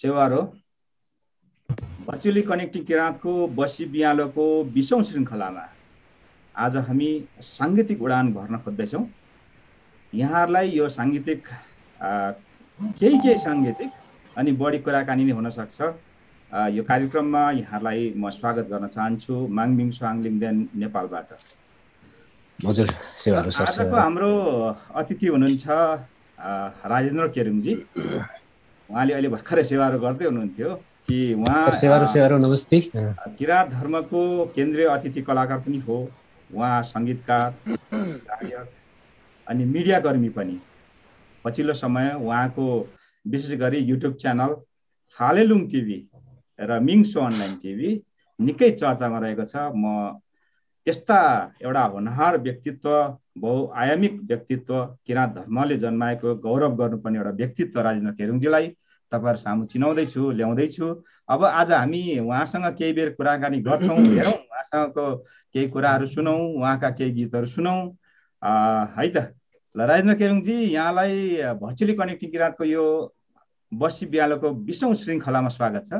सेवारो virtually connecting किराँतको बसी बिहालोको बिसौँ श्रृङ्खलामा आज हामी साङ्गीतिक उडान भर्न खोज्दैछौँ यहाँहरूलाई यो साङ्गीतिक केही केही साङ्गीतिक अनि बढी कुराकानी नै हुनसक्छ यो कार्यक्रममा यहाँहरूलाई म स्वागत गर्न चाहन्छु माङमिङ स्वाङलिङ देन नेपालबाट हजुर आजको हाम्रो अतिथि हुनुहुन्छ राजेन्द्र केरुङजी उहाँले अहिले भर्खरै सेवाहरू गर्दै हुनुहुन्थ्यो कि उहाँ नमस्ते किराँत धर्मको केन्द्रीय अतिथि कलाकार पनि हो उहाँ सङ्गीतकार अनि मिडियाकर्मी पनि पछिल्लो समय उहाँको विशेष गरी युट्युब च्यानल फालेलुङ टिभी र मिङ सो अनलाइन टिभी निकै चर्चामा रहेको छ म यस्ता एउटा होनहार व्यक्तित्व बहुआयामिक व्यक्तित्व किराँत धर्मले जन्माएको गौरव गर्नुपर्ने एउटा व्यक्तित्व राजेन्द्र खेरुङजीलाई तपाईँहरू सामु चिनाउँदैछु ल्याउँदैछु अब आज हामी उहाँसँग केही बेर कुराकानी गर्छौँ हेरौँ उहाँसँगको केही कुराहरू सुनौँ उहाँका केही गीतहरू सुनौँ है त ल राजेन्द्र केरुङजी यहाँलाई भर्चुअली कनेक्टिङ किराँतको यो बसी बिहालोको बिसौँ श्रृङ्खलामा स्वागत छ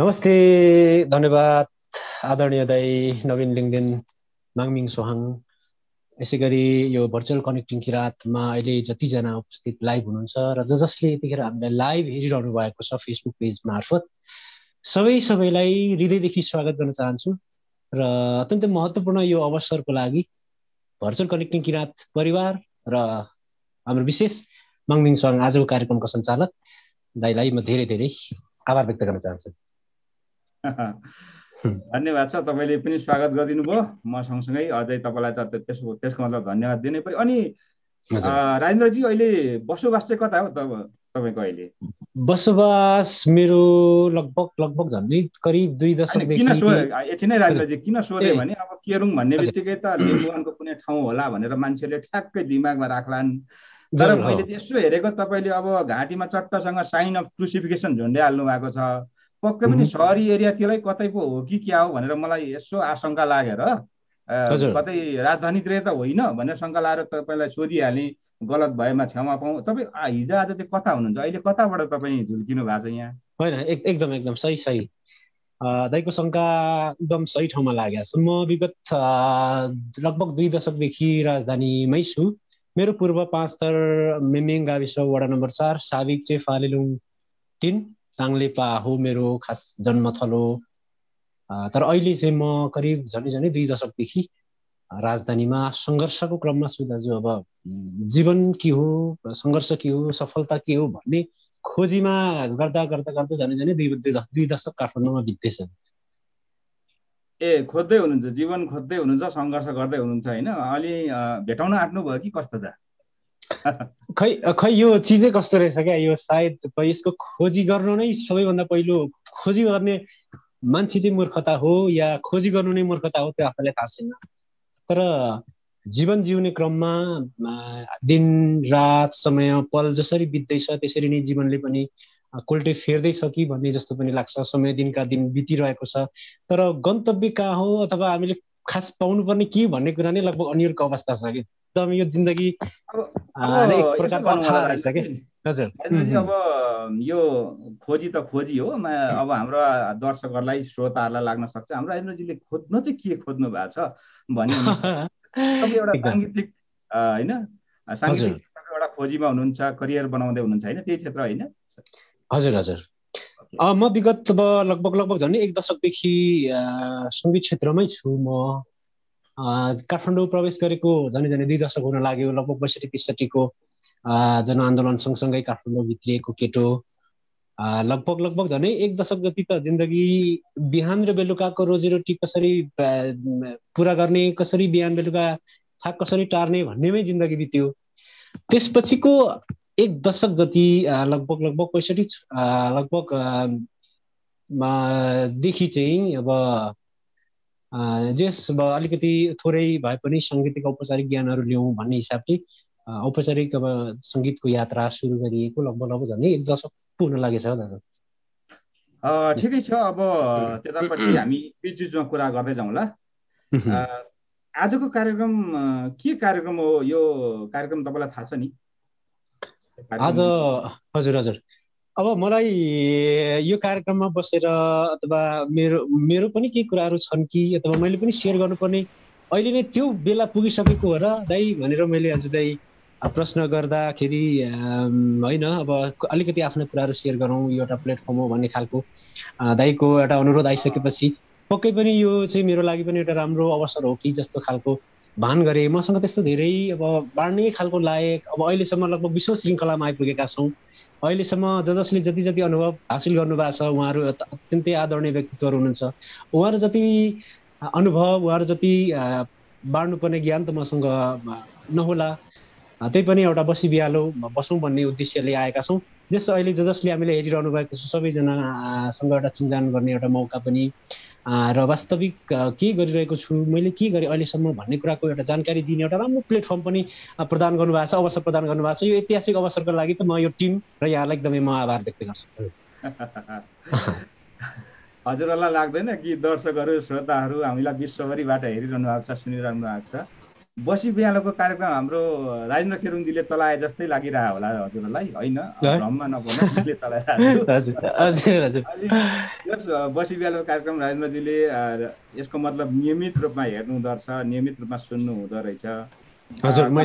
नमस्ते धन्यवाद आदरणीय दाई नवीन लिङ्गदेन नाङमिङ सोहाङ यसै गरी यो भर्चुअल कनेक्टिङ किराँतमा अहिले जतिजना उपस्थित लाइभ हुनुहुन्छ र ज जसले यतिखेर हामीलाई लाइभ हेरिरहनु भएको छ फेसबुक पेज मार्फत सबै सबैलाई हृदयदेखि स्वागत गर्न चाहन्छु र अत्यन्तै महत्त्वपूर्ण यो अवसरको लागि भर्चुअल कनेक्टिङ किराँत परिवार र हाम्रो विशेष मङमिङ सङ आजको कार्यक्रमको सञ्चालक दाईलाई म धेरै धेरै आभार व्यक्त गर्न चाहन्छु धन्यवाद छ तपाईँले पनि स्वागत गरिदिनु भयो म सँगसँगै अझै तपाईँलाई त त्यसको त्यसको मतलब धन्यवाद दिनै पऱ्यो अनि राजेन्द्रजी अहिले बसोबास चाहिँ कता हो त तपाईँको अहिले बसोबास मेरो लगभग लगभग झन्डै करिब दुई दशक किन सो एकछिनै राजेन्द्रजी किन सोध्यो भने अब केरुङ भन्ने बित्तिकै त लिम्बुवानको कुनै ठाउँ होला भनेर मान्छेले ठ्याक्कै दिमागमा राख्लान् तर मैले यसो हेरेको तपाईँले अब घाँटीमा चट्टसँग साइन अफ क्रुसिफिकेसन झुन्डै भएको छ पक्कै पनि सहरी एरियातिरै कतै पो हो कि क्या हो भनेर मलाई यसो आशंका लागेर कतै राजधानीतिर त होइन भनेर शङ्का लागेर तपाईँलाई सोधिहालेँ गलत भएमा क्षमा पाउँ तपाईँ हिजो आज चाहिँ कता हुनुहुन्छ अहिले कताबाट तपाईँ झुल्किनु भएको छ यहाँ होइन एकदम एकदम सही सही दाइको शङ्का एकदम सही ठाउँमा लागेको छ म विगत लगभग दुई दशकदेखि राजधानीमै छु मेरो पूर्व पाँच थर मेमेङ गाविस वडा नम्बर चार साबिक चाहिँ फालेलुङ तिन साङ्लेपा हो मेरो खास जन्मथलो तर अहिले चाहिँ म करिब झन् झन्डै दुई दशकदेखि राजधानीमा सङ्घर्षको क्रममा छु दाजु अब जीवन के हो सङ्घर्ष के हो सफलता के हो भन्ने खोजीमा गर्दा गर्दा गर्दा झन्डै झन्डै दुई दुई दशक काठमाडौँमा बित्दैछ ए खोज्दै हुनुहुन्छ जीवन खोज्दै हुनुहुन्छ सङ्घर्ष गर्दै हुनुहुन्छ होइन अलि भेटाउन आँट्नु भयो कि कस्तो छ खै खै यो चिजै कस्तो रहेछ क्या यो सायद यसको खोजी गर्नु नै सबैभन्दा पहिलो खोजी गर्ने मान्छे चाहिँ मूर्खता हो या खोजी गर्नु नै मूर्खता हो त्यो आफूलाई थाहा छैन तर जीवन जिउने क्रममा दिन रात समय पल जसरी बित्दैछ त्यसरी नै जीवनले पनि कोल्टे फेर्दैछ कि भन्ने जस्तो पनि लाग्छ समय दिनका दिन बितिरहेको छ तर गन्तव्य कहाँ हो अथवा हामीले खास पाउनुपर्ने के भन्ने कुरा नै लगभग अनिहरूको अवस्था छ कि एकदम यो जिन्दगी हजुर अब यो खोजी त खोजी हो अब हाम्रो दर्शकहरूलाई श्रोताहरूलाई लाग्न सक्छ हाम्रो राजेन्द्रजीले खोज्नु चाहिँ के खोज्नु भएको छ भन्ने एउटा साङ्गीतिक होइन साङ्गीतिक एउटा खोजीमा हुनुहुन्छ करियर बनाउँदै हुनुहुन्छ होइन त्यही क्षेत्र होइन हजुर हजुर म विगत लगभग लगभग झन् एक दशकदेखि सङ्गीत क्षेत्रमै छु म काठमाडौँ प्रवेश गरेको झन् झन् दुई दशक हुन लाग्यो लगभग बैसठी त्रिसठीको जनआन्दोलन सँगसँगै काठमाडौँ भित्रिएको केटो लगभग लगभग झन् एक दशक जति त जिन्दगी बिहान र बेलुकाको रोजीरोटी कसरी पुरा गर्ने कसरी बिहान बेलुका छाक कसरी टार्ने भन्नेमै जिन्दगी बित्यो त्यसपछिको एक दशक जति लगभग लगभग पैँसठी लगभग देखि चाहिँ अब जेस अब अलिकति थोरै भए पनि साङ्गीतिक औपचारिक ज्ञानहरू ल्याउँ भन्ने हिसाबले औपचारिक अब सङ्गीतको यात्रा सुरु गरिएको लगभग लगभग झन् एक दशक पुग्न लागेछ दाजु ठिकै छ अब त्यतापट्टि हामी बिच कुरा गर्दै जाउँला आजको कार्यक्रम के कार्यक्रम हो यो कार्यक्रम तपाईँलाई थाहा छ नि आज हजुर हजुर अब मलाई यो कार्यक्रममा बसेर अथवा मेरो मेरो पनि केही कुराहरू छन् कि अथवा मैले पनि सेयर गर्नुपर्ने अहिले नै त्यो बेला पुगिसकेको हो र दाई भनेर मैले हजुरलाई प्रश्न गर्दाखेरि होइन अब अलिकति आफ्नो कुराहरू सेयर गरौँ यो एउटा प्लेटफर्म हो भन्ने खालको दाईको एउटा अनुरोध आइसकेपछि पक्कै पनि यो चाहिँ मेरो लागि पनि एउटा राम्रो अवसर हो कि जस्तो खालको भान गरेँ मसँग त्यस्तो धेरै अब बाँड्ने खालको लायक अब अहिलेसम्म लगभग विश्व श्रृङ्खलामा आइपुगेका छौँ अहिलेसम्म ज जसले जति जति अनुभव हासिल गर्नुभएको छ उहाँहरू अत्यन्तै आदरणीय व्यक्तित्वहरू हुनुहुन्छ उहाँहरू जति अनुभव उहाँहरू जति बाँड्नुपर्ने ज्ञान त मसँग नहोला त्यही पनि एउटा बसी बिहालो बसौँ भन्ने उद्देश्यले आएका छौँ जस अहिले ज जसले हामीले हेरिरहनु भएको छ सबैजनासँग एउटा चिन्जान गर्ने एउटा मौका पनि र वास्तविक के गरिरहेको छु मैले के गरेँ अहिलेसम्म भन्ने कुराको एउटा जानकारी दिने एउटा राम्रो प्लेटफर्म पनि प्रदान गर्नुभएको छ अवसर प्रदान गर्नुभएको छ यो ऐतिहासिक अवसरको लागि त म यो टिम र यहाँलाई एकदमै म आभार व्यक्त गर्छु हजुरहरूलाई लाग्दैन कि दर्शकहरू श्रोताहरू हामीलाई विश्वभरिबाट हेरिरहनु भएको छ सुनिरहनु भएको छ बसी बिहालोको कार्यक्रम हाम्रो राजेन्द्र खेरुङजीले चलाए जस्तै लागिरह होला हजुरहरूलाई होइन भ्रममा नपर्नुले यस बसी बिहालोको कार्यक्रम राजेन्द्रजीले यसको मतलब नियमित रूपमा हेर्नु हुँदो रहेछ नियमित रूपमा सुन्नु हुँदो रहेछ अब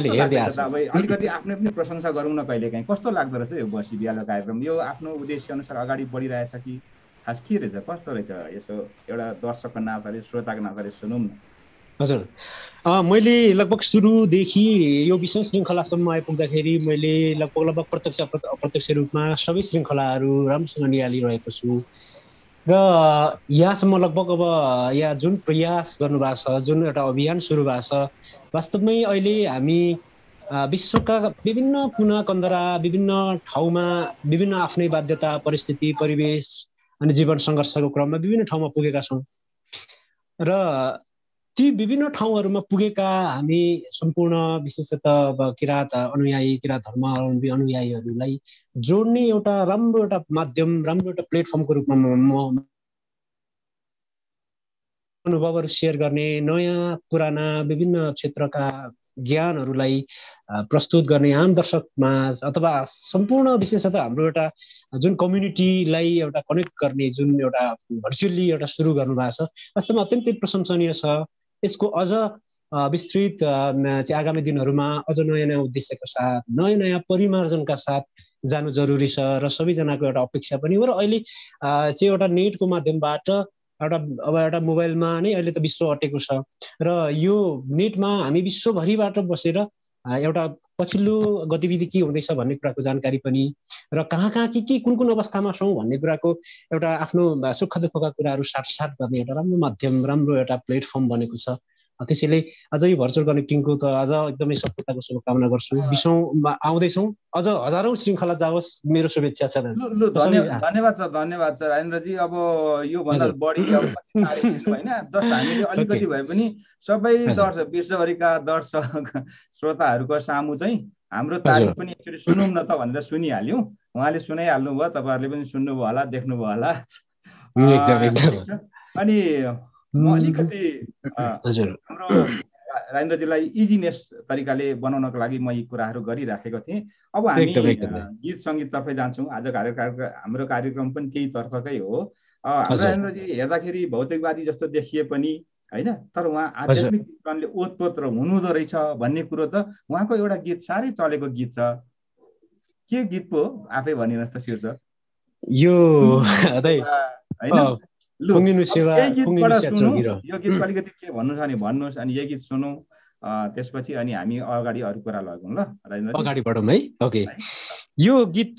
अलिकति आफ्नै पनि प्रशंसा गरौँ न कहिले काहीँ कस्तो लाग्दो रहेछ यो बसी बिहालो कार्यक्रम यो आफ्नो उद्देश्य अनुसार अगाडि बढिरहेछ कि खास के रहेछ कस्तो रहेछ यसो एउटा दर्शकको नाताले श्रोताको नाताले सुनौँ न हजुर मैले लगभग सुरुदेखि यो विषय श्रृङ्खलासम्म आइपुग्दाखेरि मैले लगभग लगभग प्रत्यक्ष अप्रत्यक्ष रूपमा सबै श्रृङ्खलाहरू राम्रोसँग निहालिरहेको छु र यहाँसम्म लगभग अब यहाँ जुन प्रयास गर्नुभएको छ जुन एउटा अभियान सुरु भएको छ वास्तवमै अहिले हामी विश्वका विभिन्न कुना कन्दरा विभिन्न ठाउँमा विभिन्न आफ्नै बाध्यता परिस्थिति परिवेश अनि जीवन सङ्घर्षको क्रममा विभिन्न ठाउँमा पुगेका छौँ र ती विभिन्न ठाउँहरूमा पुगेका हामी सम्पूर्ण विशेषतः अब किराँत अनुयायी किराँत धर्मावलम्बी अनुयायीहरूलाई जोड्ने एउटा राम्रो एउटा माध्यम राम्रो एउटा प्लेटफर्मको रूपमा म अनुभवहरू सेयर गर्ने नयाँ पुराना विभिन्न क्षेत्रका ज्ञानहरूलाई प्रस्तुत गर्ने आम दर्शकमा अथवा सम्पूर्ण विशेषतः हाम्रो एउटा जुन कम्युनिटीलाई एउटा कनेक्ट गर्ने जुन एउटा भर्चुअली एउटा सुरु गर्नुभएको छ वास्तवमा अत्यन्तै प्रशंसनीय छ यसको अझ विस्तृत चाहिँ आगामी दिनहरूमा अझ नयाँ नयाँ उद्देश्यको साथ नयाँ नयाँ परिमार्जनका साथ जानु जरुरी छ र सबैजनाको एउटा अपेक्षा पनि हो र अहिले चाहिँ एउटा नेटको माध्यमबाट एउटा अब एउटा मोबाइलमा नै अहिले त विश्व अटेको छ र यो नेटमा हामी विश्वभरिबाट बसेर एउटा पछिल्लो गतिविधि के हुँदैछ भन्ने कुराको जानकारी पनि र कहाँ कहाँ के के कुन कुन अवस्थामा छौँ भन्ने कुराको एउटा आफ्नो सुख दुःखका कुराहरू साटसाट गर्ने एउटा राम्रो माध्यम राम्रो एउटा प्लेटफर्म बनेको छ त्यसैले अझै यो भर्चुअल कनेक्टिङको त अझ एकदमै सफलताको शुभकामना गर्छु विषौँमा आउँदैछौँ अझ हजारौँ श्रृङ्खला जाओस् मेरो शुभेच्छा छ धन्यवाद छ धन्यवाद छ राजेन्द्रजी अब योभन्दा बढी होइन जस्तो हामीले अलिकति भए पनि सबै दर्शक विश्वभरिका दर्शक श्रोताहरूको सामु चाहिँ हाम्रो तारिफ पनि एकचोटि सुनौँ न त भनेर सुनिहाल्यौँ उहाँले सुनाइहाल्नु भयो तपाईँहरूले पनि सुन्नुभयो होला देख्नुभयो होला अनि म अलिकति हाम्रो राजेन्द्रजीलाई इजिनेस तरिकाले बनाउनको लागि म यी कुराहरू गरिराखेको थिएँ अब हामी गीत सङ्गीततर्फै जान्छौँ आज कार्यक्रम हाम्रो कार्यक्रम पनि त्यही तर्फकै हो राजेन्द्रजी हेर्दाखेरि भौतिकवादी जस्तो देखिए पनि होइन तर उहाँ आध्यात्मिक चिन्तनले ओतपोत हुनुहुँदो रहेछ भन्ने कुरो त उहाँको एउटा गीत साह्रै चलेको गीत छ के गीत पो आफै भनिनुहोस् त शीर्ष यो होइन यो गीतको अलिकति के भन्नु छ भने भन्नुहोस् अनि यही गीत सुनौँ त्यसपछि अनि हामी अगाडि अरू कुरा लगौँ ल अगाडि बढौँ है ओके यो गीत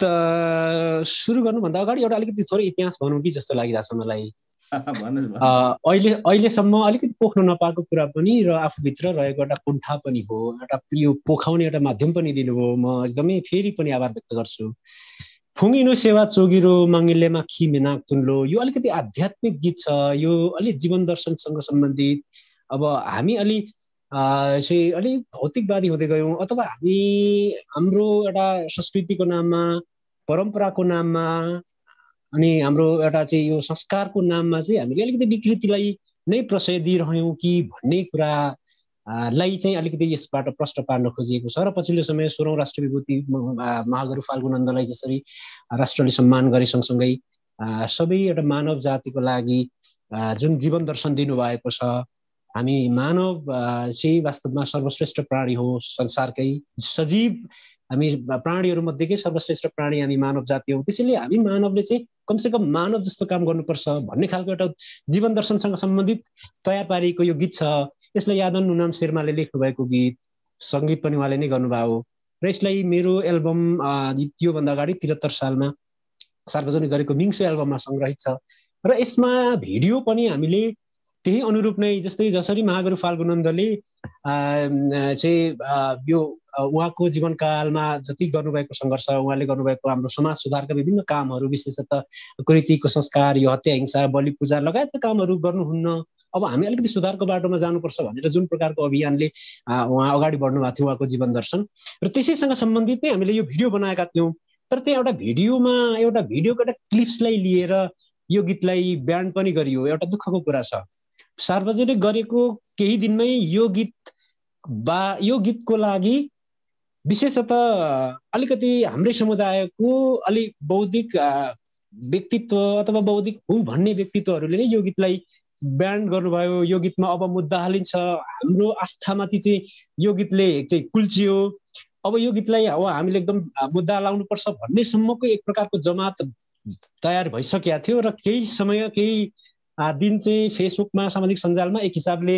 सुरु गर्नुभन्दा अगाडि एउटा अलिकति थोरै इतिहास भनौँ कि जस्तो लागिरहेछ मलाई अहिले अहिलेसम्म अलिकति पोख्न नपाएको कुरा पनि र आफूभित्र रहेको एउटा कुण्ठा पनि हो एउटा यो पोखाउने एउटा माध्यम पनि दिनुभयो म एकदमै फेरि पनि आभार व्यक्त गर्छु फुङ्गिनु सेवा चोगिरो माङ्गिलेमा खि मेनाक तुन्लो यो अलिकति आध्यात्मिक गीत छ यो अलिक जीवन दर्शनसँग सम्बन्धित अब हामी अलि यसै अलि भौतिकवादी हुँदै गयौँ अथवा हामी हाम्रो एउटा संस्कृतिको नाममा परम्पराको नाममा अनि हाम्रो एउटा चाहिँ यो संस्कारको नाममा चाहिँ हामीले अलिकति विकृतिलाई नै प्रशय दिइरह्यौँ कि भन्ने कुरा लाई चाहिँ अलिकति यसबाट प्रष्ट पार्न खोजिएको छ र पछिल्लो समय सोह्रौँ राष्ट्र विभूति महागुरु फाल्गुनन्दलाई जसरी राष्ट्रले सम्मान गरे सँगसँगै सबै एउटा मानव जातिको लागि जुन जीवन दर्शन दिनुभएको छ हामी मानव चाहिँ वास्तवमा सर्वश्रेष्ठ प्राणी हो संसारकै सजीव हामी मध्येकै सर्वश्रेष्ठ प्राणी हामी मानव जाति हौँ त्यसैले हामी मानवले चाहिँ कमसेकम मानव जस्तो काम गर्नुपर्छ भन्ने खालको एउटा जीवन दर्शनसँग सम्बन्धित तयार पारिएको यो गीत छ यसलाई यादन नुनाम शेर्माले भएको गीत सङ्गीत पनि उहाँले नै गर्नुभएको हो र यसलाई मेरो एल्बम योभन्दा अगाडि त्रिहत्तर सालमा सार्वजनिक गरेको मिङ्सो एल्बममा सङ्ग्रहित छ र यसमा भिडियो पनि हामीले त्यही अनुरूप नै जस्तै जसरी महागुरु फाल्गुनन्दले चाहिँ यो उहाँको जीवनकालमा जति गर्नुभएको सङ्घर्ष उहाँले गर्नुभएको हाम्रो समाज सुधारका विभिन्न कामहरू विशेषतः कृतिको संस्कार यो हत्या हिंसा बलि पूजा लगायतका कामहरू गर्नुहुन्न अब हामी अलिकति सुधारको बाटोमा जानुपर्छ भनेर जुन प्रकारको अभियानले उहाँ अगाडि बढ्नु भएको थियो उहाँको जीवन दर्शन र त्यसैसँग सम्बन्धित नै हामीले यो भिडियो बनाएका थियौँ तर त्यहाँ एउटा भिडियोमा एउटा भिडियोको एउटा क्लिप्सलाई लिएर यो गीतलाई ब्यान्ड पनि गरियो एउटा दुःखको कुरा छ सार्वजनिक गरेको केही दिनमै यो गीत बा यो गीतको लागि विशेषतः अलिकति हाम्रै समुदायको अलिक बौद्धिक व्यक्तित्व अथवा बौद्धिक हु भन्ने व्यक्तित्वहरूले नै यो गीतलाई ब्यान्ड गर्नुभयो यो गीतमा अब मुद्दा हालिन्छ हाम्रो आस्थामाथि चाहिँ यो गीतले चाहिँ कुल्चियो अब यो गीतलाई अब हामीले एकदम मुद्दा लाउनुपर्छ भन्नेसम्मको एक प्रकारको जमात तयार भइसकेको थियो र केही समय केही दिन चाहिँ फेसबुकमा सामाजिक सञ्जालमा एक हिसाबले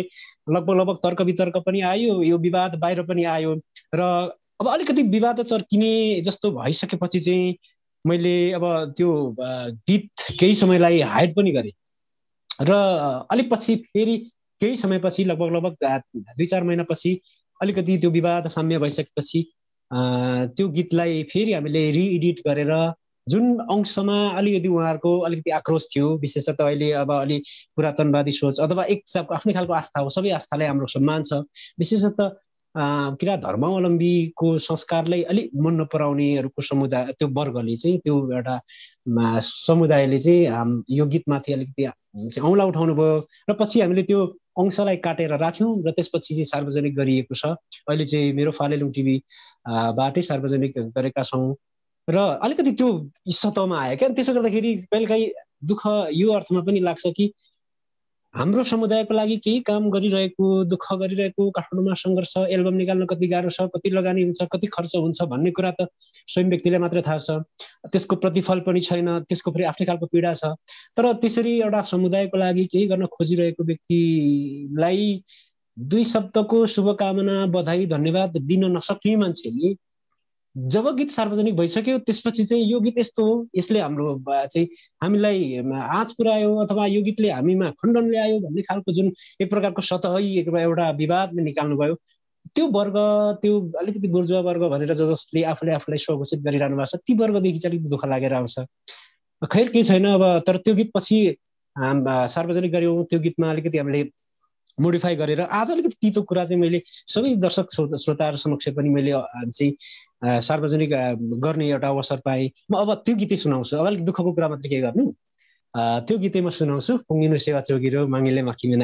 लगभग लगभग तर्क वितर्क पनि आयो यो विवाद बाहिर पनि आयो र अब अलिकति विवाद चर्किने जस्तो भइसकेपछि चाहिँ मैले अब त्यो गीत केही समयलाई हाइड पनि गरेँ र अलिक पछि फेरि केही समयपछि लगभग लगभग दुई चार महिनापछि अलिकति त्यो विवाद साम्य भइसकेपछि त्यो गीतलाई फेरि हामीले रिएडिट गरेर जुन अंशमा अलिकति उहाँहरूको अलिकति आक्रोश थियो विशेषतः अहिले अब अलि पुरातनवादी सोच अथवा एक आफ्नै खालको आस्था हो सबै आस्थालाई हाम्रो सम्मान छ विशेषतः किरा धर्मावलम्बीको संस्कारलाई अलिक मन नपराउनेहरूको समुदाय त्यो वर्गले चाहिँ त्यो एउटा समुदायले चाहिँ यो गीतमाथि अलिकति औँला भयो र पछि हामीले त्यो अंशलाई काटेर राख्यौँ र त्यसपछि चाहिँ सार्वजनिक गरिएको छ अहिले चाहिँ मेरो फालेलुङ टिभी बाटै सार्वजनिक गरेका छौँ र अलिकति त्यो सतहमा आयो क्या त्यसो गर्दाखेरि कहिलेकाहीँ दुःख यो अर्थमा पनि लाग्छ कि हाम्रो समुदायको लागि केही काम गरिरहेको दुःख गरिरहेको काठमाडौँमा सङ्घर्ष एल्बम निकाल्न कति गाह्रो छ कति लगानी हुन्छ कति खर्च हुन्छ भन्ने कुरा त स्वयं व्यक्तिलाई मात्र थाहा छ त्यसको प्रतिफल पनि छैन त्यसको फेरि आफ्नै खालको पीडा छ तर त्यसरी एउटा समुदायको लागि केही गर्न खोजिरहेको व्यक्तिलाई दुई शब्दको शुभकामना बधाई धन्यवाद दिन नसक्ने मान्छेले जब गीत सार्वजनिक भइसक्यो त्यसपछि चाहिँ यो गीत यस्तो हो यसले हाम्रो चाहिँ हामीलाई आँच पुऱ्यायो अथवा यो गीतले हामीमा खण्डन ल्यायो भन्ने खालको जुन एक प्रकारको सतही एउटा विवादमा निकाल्नु भयो त्यो वर्ग त्यो अलिकति बुर्जुवा वर्ग भनेर ज जसले आफूले आफूलाई स्वघोषित गरिरहनु भएको छ ती वर्गदेखि चाहिँ अलिकति दुःख लागेर आउँछ खैर केही छैन अब तर त्यो गीत पछि सार्वजनिक गऱ्यौँ त्यो गीतमा अलिकति हामीले मोडिफाई गरेर आज अलिकति तितो कुरा चाहिँ मैले सबै दर्शक श्रोताहरू समक्ष पनि मैले चाहिँ सार्वजनिक गर्ने एउटा अवसर पाएँ म अब त्यो गीतै सुनाउँछु अब अलिक दुःखको कुरा मात्रै के गर्नु त्यो गीतै म सुनाउँछु फुङ्गिनु सेवा चौगिरो माङ्गिले माखिमे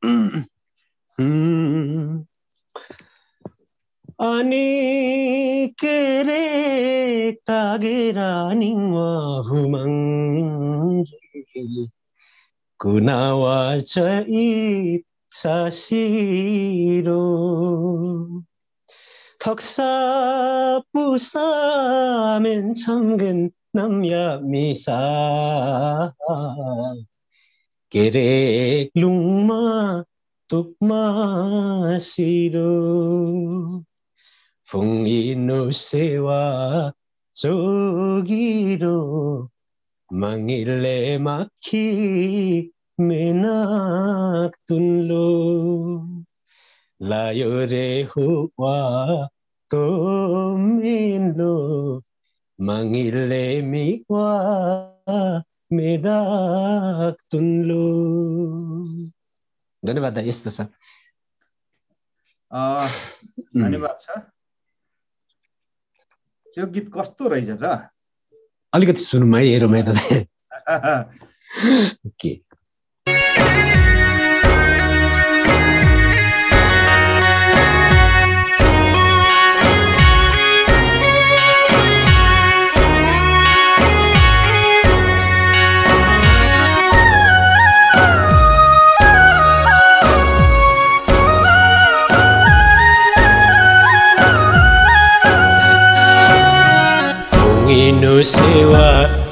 अनि के रे तागेरा निहुमाङ 덕사 부사면 참근 남야 미사 계래 룽마 뚝마시도 풍이노세와 저기도 망일레 마키 메낙 둔로 लायो रे हुवा तो मिलो mangile mikwa medak धन्यवाद दाइ यस्तो छ धन्यवाद छ यो गीत कस्तो रहेछ त अलिकति सुनौँ है हेरौँ है त के मागिनु सेवा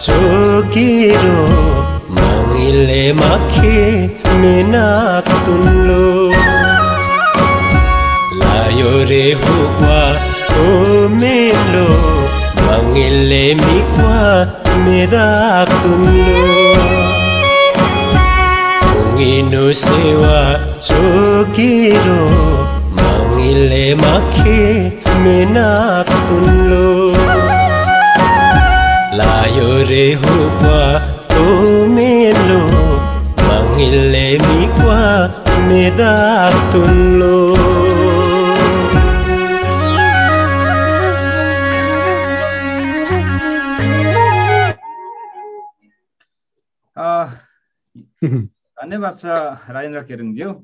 चोकिरो मागिले माखे मेना तुल्लो लायो रे हुवा ओ मेलो मागिले मिक्वा मेरा तुल्लो मागिनु सेवा चोकिरो मागिले माखे मेना तुल्लो लायो रे हो मेलो मंगिले मिक्वा मेदा तुल्लो धन्यवाद छ राजेन्द्र केरुङज्यू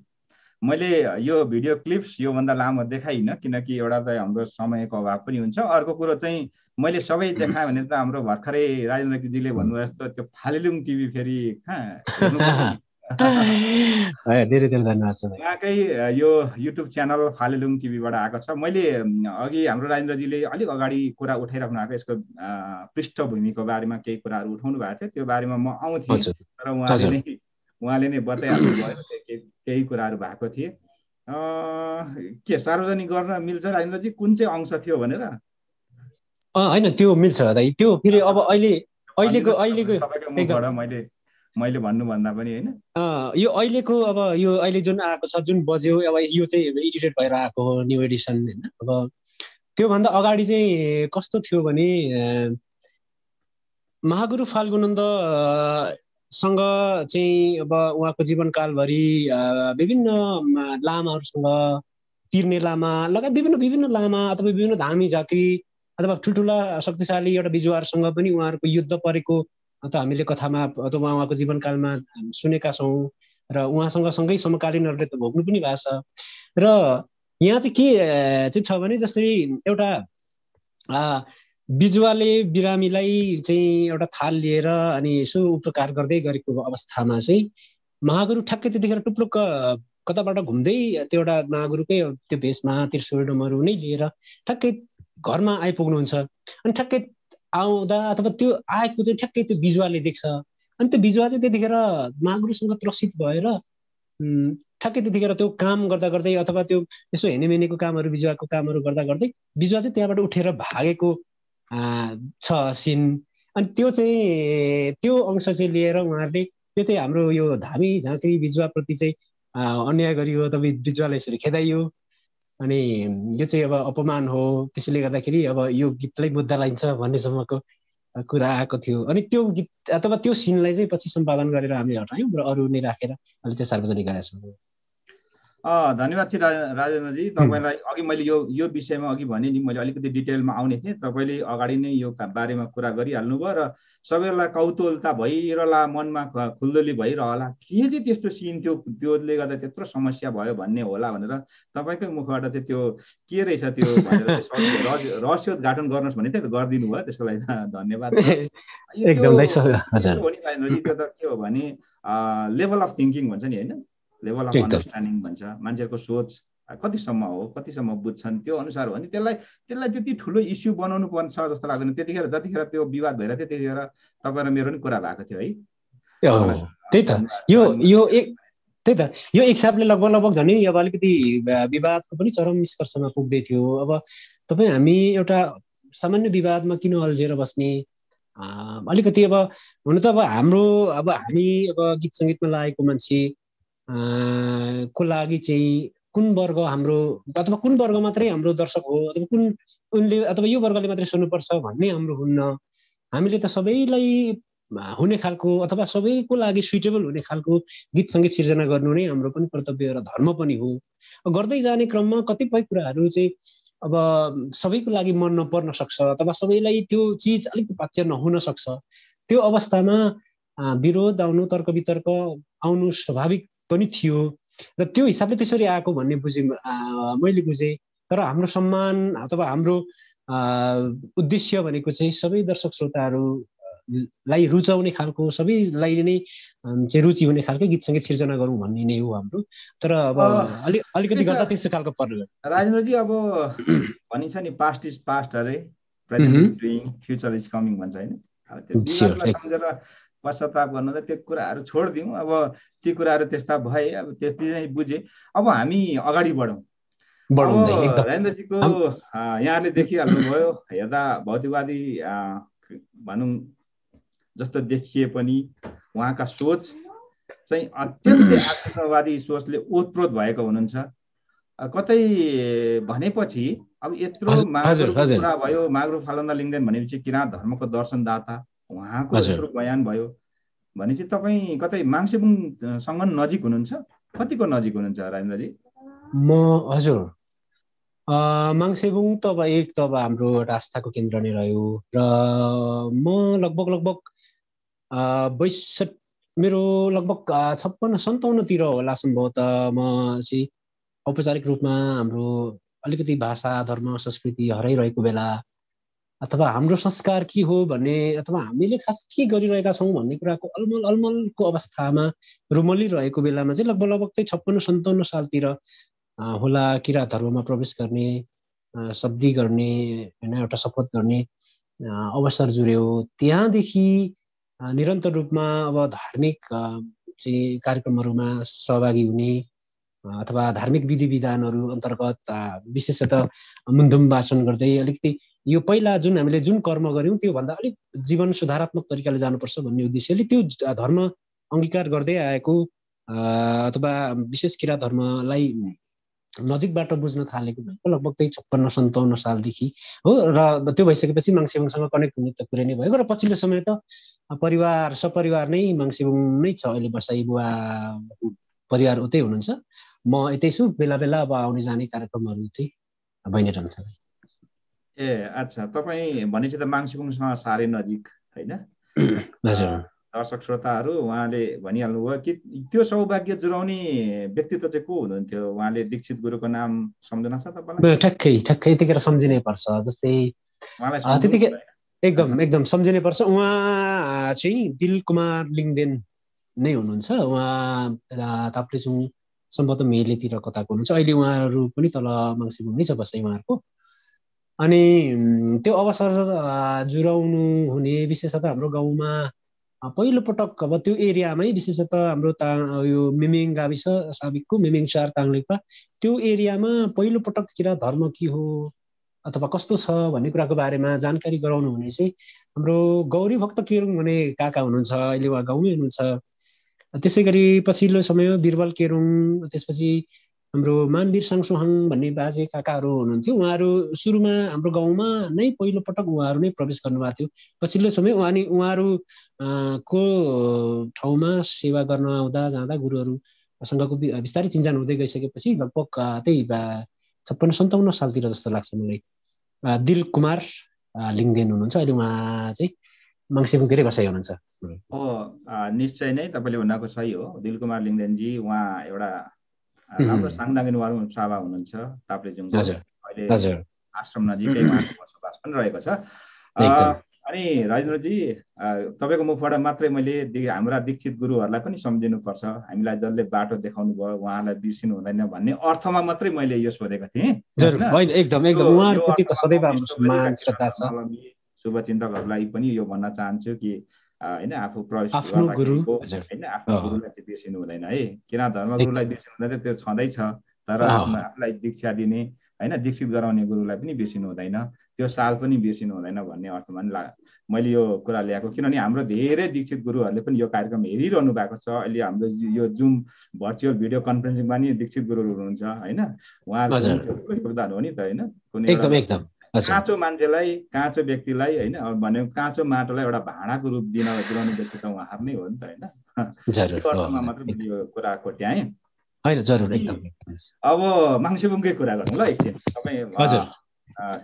मैले यो भिडियो क्लिप्स योभन्दा लामो देखाइनँ किनकि एउटा त हाम्रो समयको अभाव पनि हुन्छ अर्को कुरो चाहिँ मैले सबै देखाएँ भने त हाम्रो भर्खरै राजेन्द्र राजेन्द्रजीले भन्नुभयो जस्तो त्यो फालिलुङ टिभी फेरि कहाँ धेरै धेरै धन्यवाद छ यहाँकै यो युट्युब च्यानल फालेलुङ टिभीबाट आएको छ मैले अघि हाम्रो राजेन्द्रजीले अलिक अगाडि कुरा उठाइराख्नु भएको यसको पृष्ठभूमिको बारेमा केही कुराहरू उठाउनु भएको थियो त्यो बारेमा म आउँथेँ तर उहाँले नै उहाँले नै बताइहाल्नु भयो केही कुराहरू भएको थिए के सार्वजनिक गर्न मिल्छ राजेन्द्रजी कुन चाहिँ अंश थियो भनेर होइन त्यो मिल्छ दाइ त्यो फेरि अब अहिले अहिलेको अहिलेको मैले मैले भन्नुभन्दा पनि होइन यो अहिलेको अब यो अहिले जुन आएको छ जुन बज्यो अब यो चाहिँ एडिटेड भएर आएको हो न्यु एडिसन होइन अब त्योभन्दा अगाडि चाहिँ कस्तो थियो भने महागुरु फाल्गुनन्दसँग चाहिँ अब उहाँको जीवनकालभरि विभिन्न लामाहरूसँग तिर्ने लामा लगायत विभिन्न विभिन्न लामा अथवा विभिन्न धामी जाति अथवा ठुल्ठुला शक्तिशाली एउटा बिजुवाहरूसँग पनि उहाँहरूको युद्ध परेको त हामीले कथामा अथवा उहाँको जीवनकालमा सुनेका छौँ र उहाँसँग सँगै समकालीनहरूले त भोग्नु पनि भएको छ र यहाँ चाहिँ के चाहिँ छ भने जस्तै एउटा बिजुवाले बिरामीलाई चाहिँ एउटा थाल लिएर अनि यसो उपकार गर्दै गरेको अवस्थामा चाहिँ महागुरु ठ्याक्कै त्यतिखेर टुप्लुक्क कताबाट घुम्दै त्यो एउटा महागुरुकै त्यो भेषमा त्रिशूर्णमहरू नै लिएर ठ्याक्कै घरमा आइपुग्नुहुन्छ अनि ठ्याक्कै आउँदा अथवा त्यो आएको चाहिँ ठ्याक्कै त्यो बिजुवाले देख्छ अनि त्यो बिजुवा चाहिँ त्यतिखेर माग्रोसँग त्रसित भएर ठ्याक्कै त्यतिखेर त्यो काम गर्दा गर्दै अथवा त्यो यसो हेनेमेनेको कामहरू बिजुवाको कामहरू गर्दा गर्दै बिजुवा चाहिँ त्यहाँबाट उठेर भागेको छ सिन अनि त्यो चाहिँ त्यो अंश चाहिँ लिएर उहाँहरूले त्यो चाहिँ हाम्रो यो धामी झाँक्री बिजुवाप्रति चाहिँ अन्याय गरियो अथवा बिजुवालाई यसरी खेदाइयो अनि यो चाहिँ अब अपमान हो त्यसैले गर्दाखेरि अब यो गीतलाई मुद्दा लाइन्छ भन्नेसम्मको कुरा आएको थियो अनि त्यो गीत अथवा त्यो सिनलाई चाहिँ पछि सम्पादन गरेर हामीले हटायौँ र अरू नै राखेर अहिले चाहिँ सार्वजनिक गरेका छौँ धन्यवाद छ राजेन्द्रजी तपाईँलाई अघि मैले यो यो विषयमा अघि भने नि मैले अलिकति डिटेलमा आउने थिएँ तपाईँले अगाडि नै यो बारेमा कुरा गरिहाल्नु भयो र सबैलाई कौतुलता भइरहला मनमा खुल्दली भइरहला के चाहिँ त्यस्तो सिन थियो त्योले गर्दा त्यत्रो समस्या भयो भन्ने होला भनेर तपाईँकै मुखबाट चाहिँ त्यो के रहेछ त्यो रहस्योद्घाटन गर्नुहोस् भने त गरिदिनु भयो त्यसको लागि धन्यवाद त्यो त के हो भने लेभल अफ थिङ्किङ भन्छ नि होइन लेभल अफ अन्डरस्ट्यान्डिङ भन्छ मान्छेहरूको सोच कतिसम्म हो कतिसम्म बुझ्छन् त्यो अनुसार हो भने त्यसलाई त्यसलाई त्यति ठुलो इस्यु बनाउनु पर्छ जस्तो लाग्दैन त्यतिखेर जतिखेर त्यो विवाद भइरहेको थियो त्यतिखेर तपाईँ र मेरो पनि कुरा भएको थियो है त्यही त यो यो एक त्यही त यो एक हिसाबले लगभग लगभग झन् अब अलिकति विवादको पनि चरम निष्कर्षमा पुग्दै थियो अब तपाईँ हामी एउटा सामान्य विवादमा किन अल्झेर बस्ने अलिकति अब हुन त अब हाम्रो अब हामी अब गीत सङ्गीतमा लागेको मान्छे को लागि चाहिँ कुन वर्ग हाम्रो अथवा कुन वर्ग मात्रै हाम्रो दर्शक हो अथवा कुन उनले अथवा यो वर्गले मात्रै सुन्नुपर्छ भन्ने हाम्रो हुन्न हामीले त सबैलाई हुने खालको अथवा सबैको लागि सुइटेबल हुने खालको गीत सङ्गीत सिर्जना गर्नु नै हाम्रो पनि कर्तव्य र धर्म पनि हो गर्दै जाने क्रममा कतिपय कुराहरू चाहिँ अब सबैको लागि मन नपर्न सक्छ अथवा सबैलाई त्यो चिज अलिक पाच्य नहुन सक्छ त्यो अवस्थामा विरोध आउनु तर्क वितर्क आउनु स्वाभाविक पनि थियो र त्यो हिसाबले त्यसरी आएको भन्ने बुझेँ मैले बुझेँ तर हाम्रो सम्मान अथवा हाम्रो उद्देश्य भनेको चाहिँ सबै दर्शक श्रोताहरूलाई रुचाउने खालको सबैलाई नै चाहिँ रुचि हुने खालकै गीत सङ्गीत सिर्जना गरौँ भन्ने नै हो हाम्रो तर अब अलिक अलिकति गर्दा त्यस्तो खालको पर्नु राजेन्द्रजी अब भनिन्छ नि पास्ट इज पास्ट अरे फ्युचर इज कमिङ भन्छ होइन पश्चाताप गर्नु त त्यो कुराहरू छोडिदिउँ अब ती कुराहरू त्यस्ता भए अब त्यस्तै नै बुझेँ अब हामी अगाडि बढौँ राजेन्द्रजीको यहाँले देखिहाल्नुभयो हेर्दा भौतिकवादी भनौँ जस्तो देखिए पनि उहाँका सोच चाहिँ अत्यन्तै आत्मवादी सोचले ओतप्रोत भएको हुनुहुन्छ कतै भनेपछि अब यत्रो माग्रो कुरा भयो माग्रो फालन्दा लिङ्गदेन भनेपछि किराँत धर्मको दर्शनदाता उहाँको यत्रो बयान भयो भनेपछि तपाईँ कतै माङ्सेबुङसँग नजिक हुनुहुन्छ कतिको नजिक हुनुहुन्छ राजेन्द्रजी म हजुर माङ्सेबुङ अब एक अब हाम्रो एउटा आस्थाको केन्द्र नै रह्यो र म लगभग लगभग बैस मेरो लगभग छप्पन्न सन्ताउन्नतिर होला सम्भवतः म चाहिँ औपचारिक रूपमा हाम्रो अलिकति भाषा धर्म संस्कृति हराइरहेको बेला अथवा हाम्रो संस्कार के हो भन्ने अथवा हामीले खास के गरिरहेका छौँ भन्ने कुराको अलमल अलमलको अवस्थामा रुमलिरहेको बेलामा चाहिँ लगभग लगभग चाहिँ छप्पन्न सन्ताउन्न सालतिर होला किराँतहरूमा धर्ममा प्रवेश गर्ने शब्दी गर्ने होइन एउटा शपथ गर्ने अवसर जुड्यो त्यहाँदेखि निरन्तर रूपमा अब धार्मिक चाहिँ कार्यक्रमहरूमा सहभागी हुने अथवा धार्मिक विधि विधानहरू अन्तर्गत विशेषतः मुन्धुम वाचन गर्दै अलिकति यो पहिला जुन हामीले जुन कर्म गऱ्यौँ त्योभन्दा अलिक जीवन सुधारात्मक तरिकाले जानुपर्छ भन्ने उद्देश्यले त्यो धर्म अङ्गीकार गर्दै आएको अथवा विशेष किरा धर्मलाई नजिकबाट बुझ्न थालेको भनेको लगभग त्यही छप्पन्न सन्ताउन्न सालदेखि हो र त्यो भइसकेपछि माङ्सेबुङसँग कनेक्ट हुने त कुरै नै भएको र पछिल्लो समय त परिवार सपरिवार नै माङसेबुङ नै छ अहिले बसाइ बुवा परिवार उतै हुनुहुन्छ म यतै छु बेला बेला अब आउने जाने कार्यक्रमहरू चाहिँ भइ नै रहन्छ ए अच्छा तपाईँ भनेपछि त माङसिपुङसँग साह्रै नजिक होइन दर्शक श्रोताहरू उहाँले भनिहाल्नुभयो कि त्यो सौभाग्य जुराउने व्यक्तित्व चाहिँ को हुनुहुन्थ्यो उहाँले दीक्षित गुरुको नाम सम्झना छ तपाईँलाई ठ्याक्कै ठ्याक्कै यतिखेर सम्झिनै पर्छ जस्तै त्यतिखेर एकदम एकदम सम्झिनै पर्छ उहाँ चाहिँ दिल कुमार लिङदेन नै हुनुहुन्छ उहाँ ताप्लेजुङ सम्भवत मेलेतिर कताको हुनुहुन्छ अहिले उहाँहरू पनि तल माङ्सिपुङ नै छ बसाइ उहाँहरूको अनि त्यो अवसर जुराउनु हुने विशेषतः हाम्रो गाउँमा पहिलोपटक अब त्यो एरियामै विशेषतः हाम्रो ता यो मिमिङ गाविस साबिकको मिमिङ सहर ताङलेकमा त्यो एरियामा पहिलोपटक किन धर्म के हो अथवा कस्तो छ भन्ने कुराको बारेमा जानकारी गराउनु हुने चाहिँ हाम्रो गौरी भक्त केरुङ भने काका हुनुहुन्छ अहिले उहाँ गाउँमै हुनुहुन्छ त्यसै गरी पछिल्लो समयमा बिरबल केरुङ त्यसपछि हाम्रो मानवीर साङसोहाङ भन्ने बाजे काकाहरू हुनुहुन्थ्यो उहाँहरू सुरुमा हाम्रो गाउँमा नै पहिलोपटक उहाँहरू नै प्रवेश गर्नुभएको थियो पछिल्लो समय उहाँ नै उहाँहरू को ठाउँमा सेवा गर्न आउँदा जाँदा गुरुहरूसँगको बिस्तारै चिन्जान हुँदै गइसकेपछि लगभग त्यही छप्पन्न सन्ताउन्न सालतिर जस्तो लाग्छ मलाई दिल कुमार लिङ्गदेन हुनुहुन्छ अहिले उहाँ चाहिँ धेरै बसाइ हुनुहुन्छ हो निश्चय नै तपाईँले भन्नुभएको सही हो दिल कुमार लिङ्गदेनजी उहाँ एउटा राम्रो साङदाङ्गिन वारुण सभा हुनुहुन्छ ताप्लेजुङ अहिले आश्रम नजिकै बसोबास पनि रहेको छ अनि राजेन्द्रजी तपाईँको मुखबाट मात्रै मैले हाम्रा दीक्षित गुरुहरूलाई पनि सम्झिनुपर्छ हामीलाई जसले बाटो देखाउनु भयो उहाँलाई बिर्सिनु हुँदैन भन्ने अर्थमा मात्रै मैले यो सोधेको थिएँ शुभचिन्तकहरूलाई पनि यो भन्न चाहन्छु कि होइन आफू प्रवेश होइन आफ्नो गुरुलाई चाहिँ बिर्सिनु हुँदैन है किन धर्म गुरुलाई बिर्सिनु हुँदैन त्यो छँदैछ तर आफूलाई दीक्षा दिने होइन दीक्षित गराउने गुरुलाई पनि बिर्सिनु हुँदैन त्यो साल पनि बिर्सिनु हुँदैन भन्ने अर्थमा नि मैले यो कुरा ल्याएको किनभने हाम्रो धेरै दीक्षित गुरुहरूले पनि यो कार्यक्रम हेरिरहनु भएको छ अहिले हाम्रो यो जुम भर्चुअल भिडियो कन्फरेन्सिङमा नि दीक्षित गुरुहरू हुनुहुन्छ होइन उहाँहरूको योगदान हो नि त होइन कुनै काँचो मान्छेलाई काँचो व्यक्तिलाई होइन भन्यो काँचो माटोलाई एउटा भाँडाको रूप दिन दिलाउने व्यक्ति त उहाँहरू नै हो नि त होइन कुरा खोट्याएँ होइन जरुर एकदम अब माङ्सेबुङकै कुरा गरौँ ल एकछिन तपाईँ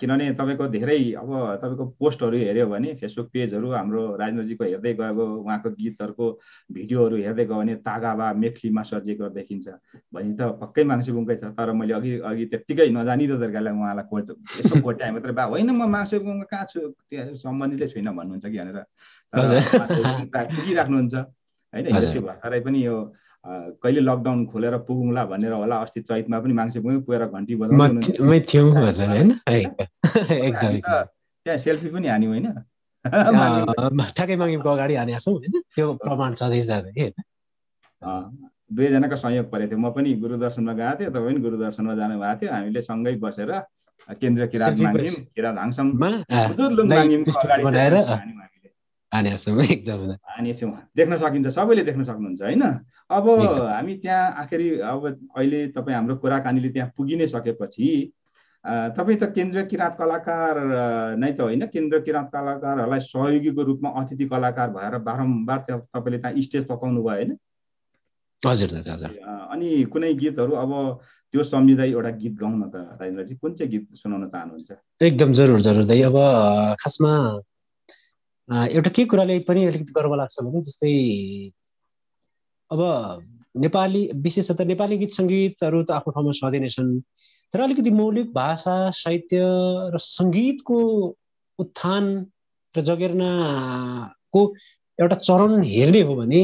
किनभने तपाईँको धेरै अब तपाईँको पोस्टहरू हेऱ्यो भने फेसबुक पेजहरू हाम्रो राजेन्द्रजीको हेर्दै गएको उहाँको गीतहरूको भिडियोहरू हेर्दै गयो भने तागा वा मेखलीमा सजिएको देखिन्छ भने त पक्कै माङ्सु छ तर मैले अघि अघि त्यत्तिकै नजानी तरिकाले उहाँलाई कोट यसो कोट्याएँ मात्रै बा होइन म माङ्सु कहाँ छु त्यहाँ सम्बन्धितै छुइनँ भन्नुहुन्छ कि भनेर पुगिराख्नुहुन्छ होइन यस्तो भर्खरै पनि यो कहिले लकडाउन खोलेर पुगौँला भनेर होला अस्ति चैतमा पनि मान्छे पुगेर घन्टी बजाउनु त्यहाँ सेल्फी पनि हान्यौँ होइन ठ्याक्कै मागेको अगाडि त्यो प्रमाण दुईजनाको संयोग परेको थियो म पनि गुरुदर्शनमा गएको थिएँ तपाईँ पनि गुरुदर्शनमा जानुभएको थियो हामीले सँगै बसेर केन्द्रीय किराँत माग्यौँ किराँत हाङसम्म देख्न सकिन्छ सबैले देख्न सक्नुहुन्छ होइन अब हामी त्यहाँ आखिरी अब अहिले तपाईँ हाम्रो कुराकानीले त्यहाँ पुगि नै सकेपछि तपाईँ त केन्द्रीय किराँत कलाकार नै त होइन केन्द्रीय किराँत कलाकारहरूलाई सहयोगीको रूपमा अतिथि कलाकार भएर बारम्बार त्यहाँ तपाईँले त्यहाँ स्टेज पकाउनु भयो होइन हजुर हजुर अनि कुनै गीतहरू अब त्यो सम्झिँदा एउटा गीत गाउन त राजेन्द्रजी कुन चाहिँ गीत सुनाउन चाहनुहुन्छ एकदम जरुर जरुर दाइ अब खासमा एउटा के कुराले पनि अलिकति गर्व लाग्छ भने जस्तै अब नेपाली विशेषतः नेपाली गीत सङ्गीतहरू त आफ्नो ठाउँमा सधैँ नै छन् तर अलिकति मौलिक भाषा साहित्य र सङ्गीतको उत्थान र जगेर्नाको एउटा चरण हेर्ने हो भने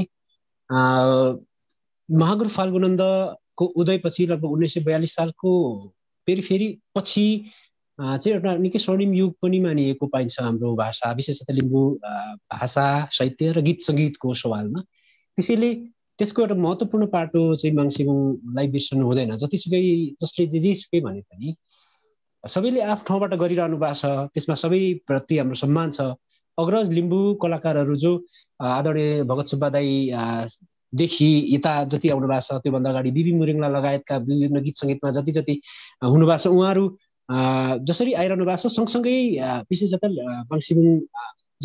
महागुरु फाल्गुनन्दको उदयपछि लगभग उन्नाइस सय बयालिस सालको फेरि फेरि पछि चाहिँ एउटा निकै स्वर्णिम युग पनि मानिएको पाइन्छ हाम्रो भाषा विशेषतः लिम्बू भाषा साहित्य र गीत सङ्गीतको सवालमा त्यसैले त्यसको एउटा महत्त्वपूर्ण पाटो चाहिँ माङ्सिङलाई बिर्सनु हुँदैन जतिसुकै जसले जे जेसुकै भने पनि सबैले आफ्नो ठाउँबाट गरिरहनु भएको छ त्यसमा सबैप्रति हाम्रो सम्मान छ अग्रज लिम्बू कलाकारहरू जो आदरणीय भगत सुब्बा दाईदेखि यता जति आउनु भएको छ त्योभन्दा अगाडि बिबी मुरिङला लगायतका विभिन्न गीत सङ्गीतमा जति जति हुनुभएको छ उहाँहरू Ah, जसरी आइरहनु भएको छ सँगसँगै ah, विशेष गरी ah, मङ्सिबुङ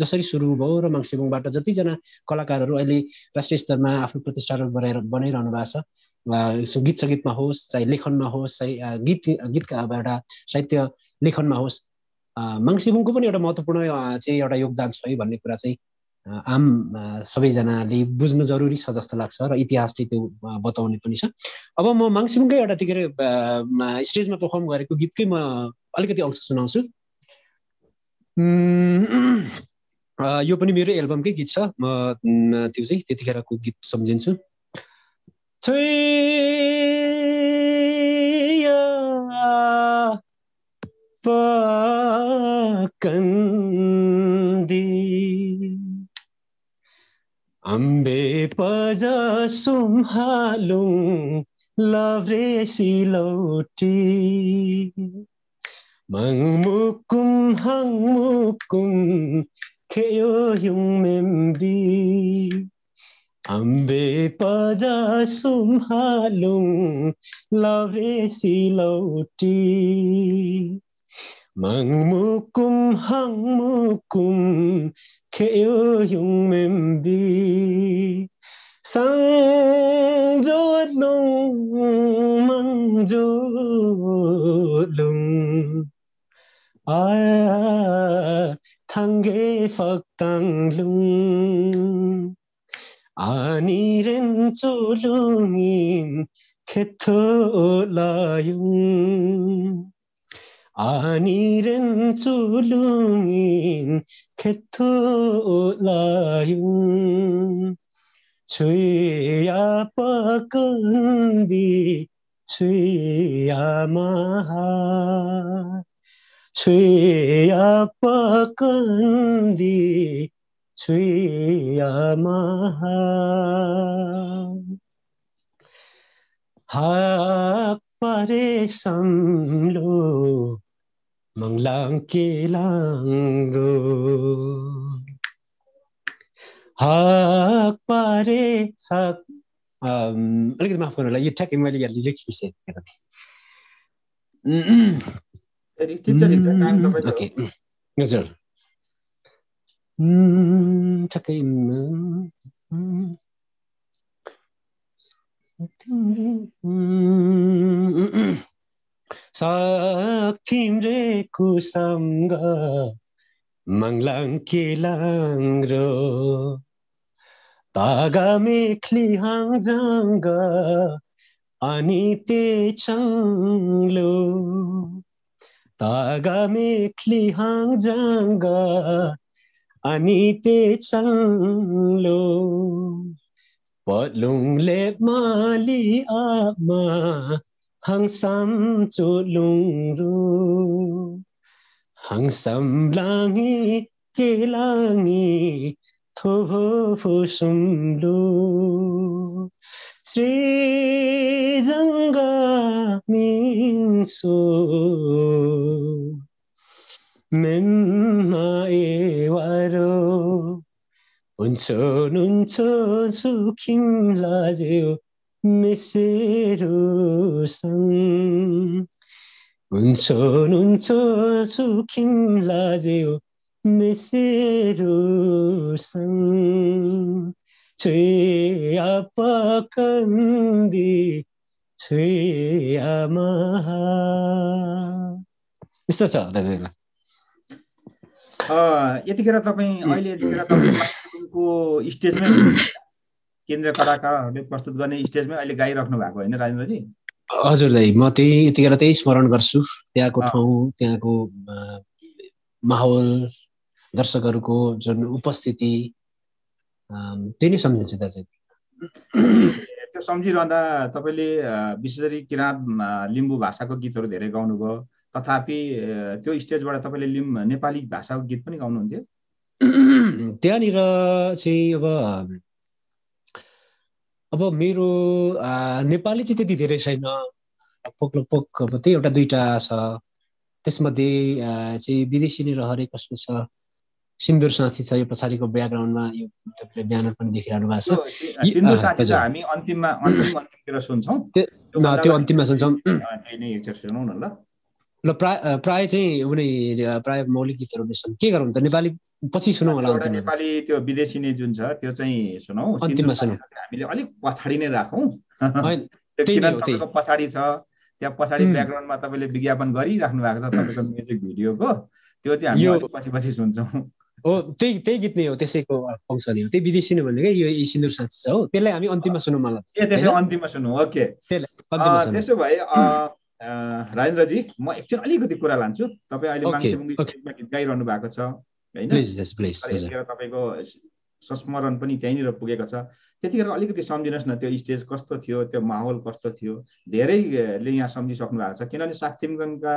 जसरी सुरु भयो र मङ्सिबुङबाट जतिजना कलाकारहरू अहिले राष्ट्रिय स्तरमा आफ्नो प्रतिष्ठाहरू बनाएर बनाइरहनु भएको छ गीत सङ्गीतमा होस् चाहे लेखनमा होस् चाहे गीत गीतका एउटा साहित्य लेखनमा होस् मङ्सिबुङको पनि एउटा महत्त्वपूर्ण चाहिँ एउटा योगदान छ है भन्ने कुरा चाहिँ आम सबैजनाले बुझ्नु जरुरी छ जस्तो लाग्छ र इतिहासले त्यो बताउने पनि छ अब म माङसिमकै एउटा के अरे स्टेजमा पर्फर्म गरेको गीतकै म अलिकति अंश सुनाउँछु यो पनि मेरो एल्बमकै गीत छ म त्यो चाहिँ त्यतिखेरको गीत सम्झिन्छु पकन अम्बे पज सुम्हालुङ लभ्रे सिलौटी मङमुकुम हङमुकुम खेयो मेम्बी अम्बे पज सुम्हालुङ लभ्रे सिलौटी Mangmukum hangmukum keo yung membi sang jot long mang jot lung aya thang ge phak tang lung 아니랜 조롱인 개토 올라용 निरञलुङ खेथ लयु छु पकन्दी छु महा छु पकन्दी छु महा परेश मङ्लाङ केलाङ्गो हक परे सक अलिकति माफ गर्नु होला यो ठ्याक्कै मैले यहाँ थिएँ ओके हजुर ठ्याक्कै mm सक्थिम्रे कुसङ्ग मङ्लाङ केलाङ्ग्रो तागा मेखली हाङ अनि ते चाङ्लो तागा मेखली हाङ अनि ते पलुङ लेप माली आमा हसाम चोलुङ हिलाङ थु श्रीजङ्गाम मेन्मा हुन्छुन्छुखिम लाजे हुन्छ हुन्छ सुखिम लाज्यो मेसेरोसँग यस्तो छ दाजुलाई यतिखेर तपाईँ अहिले यतिखेर तपाईँको स्टेजमै केन्द्रीय कलाकारहरूले प्रस्तुत गर्ने स्टेजमै अहिले गाइराख्नु भएको होइन राजेन्द्रजी हजुर दाइ म त्यही यतिखेर त्यही स्मरण गर्छु त्यहाँको ठाउँ त्यहाँको माहौल दर्शकहरूको जुन उपस्थिति त्यही नै सम्झिन्छु दाजु त्यो सम्झिरहँदा तपाईँले विशेष गरी किराँत लिम्बू भाषाको गीतहरू धेरै गाउनुभयो तथापि त्यो स्टेजबाट तपाईँले लिम् नेपाली भाषाको गीत पनि गाउनुहुन्थ्यो त्यहाँनिर चाहिँ अब अब मेरो नेपाली चाहिँ त्यति धेरै छैन पोक पोक अब त्यही एउटा दुइटा छ त्यसमध्ये चाहिँ विदेशी नै रहरे कसको छ सिन्दुर साथी छ यो पछाडिको ब्याकग्राउन्डमा यो तपाईँले ब्यानर पनि देखिरहनु भएको छ त्यो अन्तिममा सुन्छौँ ल प्राय प्राय चाहिँ उनी प्राय मौलिक गीतहरू नै के गरौँ त नेपाली पछि सुनौ होला नेपाली त्यो विदेशी नै जुन छ त्यो चाहिँ सुनौ अन्तिममा सुनौ हामीले अलिक पछाडि नै राखौँ पछाडि छ त्यहाँ पछाडि ब्याकग्राउन्डमा तपाईँले विज्ञापन गरिराख्नु भएको छ तपाईँको म्युजिक भिडियोको त्यो चाहिँ हामी पछि पछि सुन्छौँ हो त्यही त्यही गीत नै हो त्यसैको फङ्सन हो त्यही विदेशी नै भनेको यो सिन्दुर साथी छ हो त्यसलाई हामी अन्तिममा सुनौँ मलाई ए त्यसो अन्तिममा सुनौँ ओके त्यसो भए राजेन्द्रजी म एकछिन अलिकति कुरा लान्छु तपाईँ अहिले गीत गाइरहनु भएको छ होइन तपाईँको संस्मरण पनि त्यहीँनिर पुगेको छ त्यतिखेर अलिकति सम्झिनुहोस् न त्यो स्टेज कस्तो थियो त्यो माहौल कस्तो थियो धेरैले यहाँ सम्झिसक्नु भएको छ किनभने साक्तिमगनका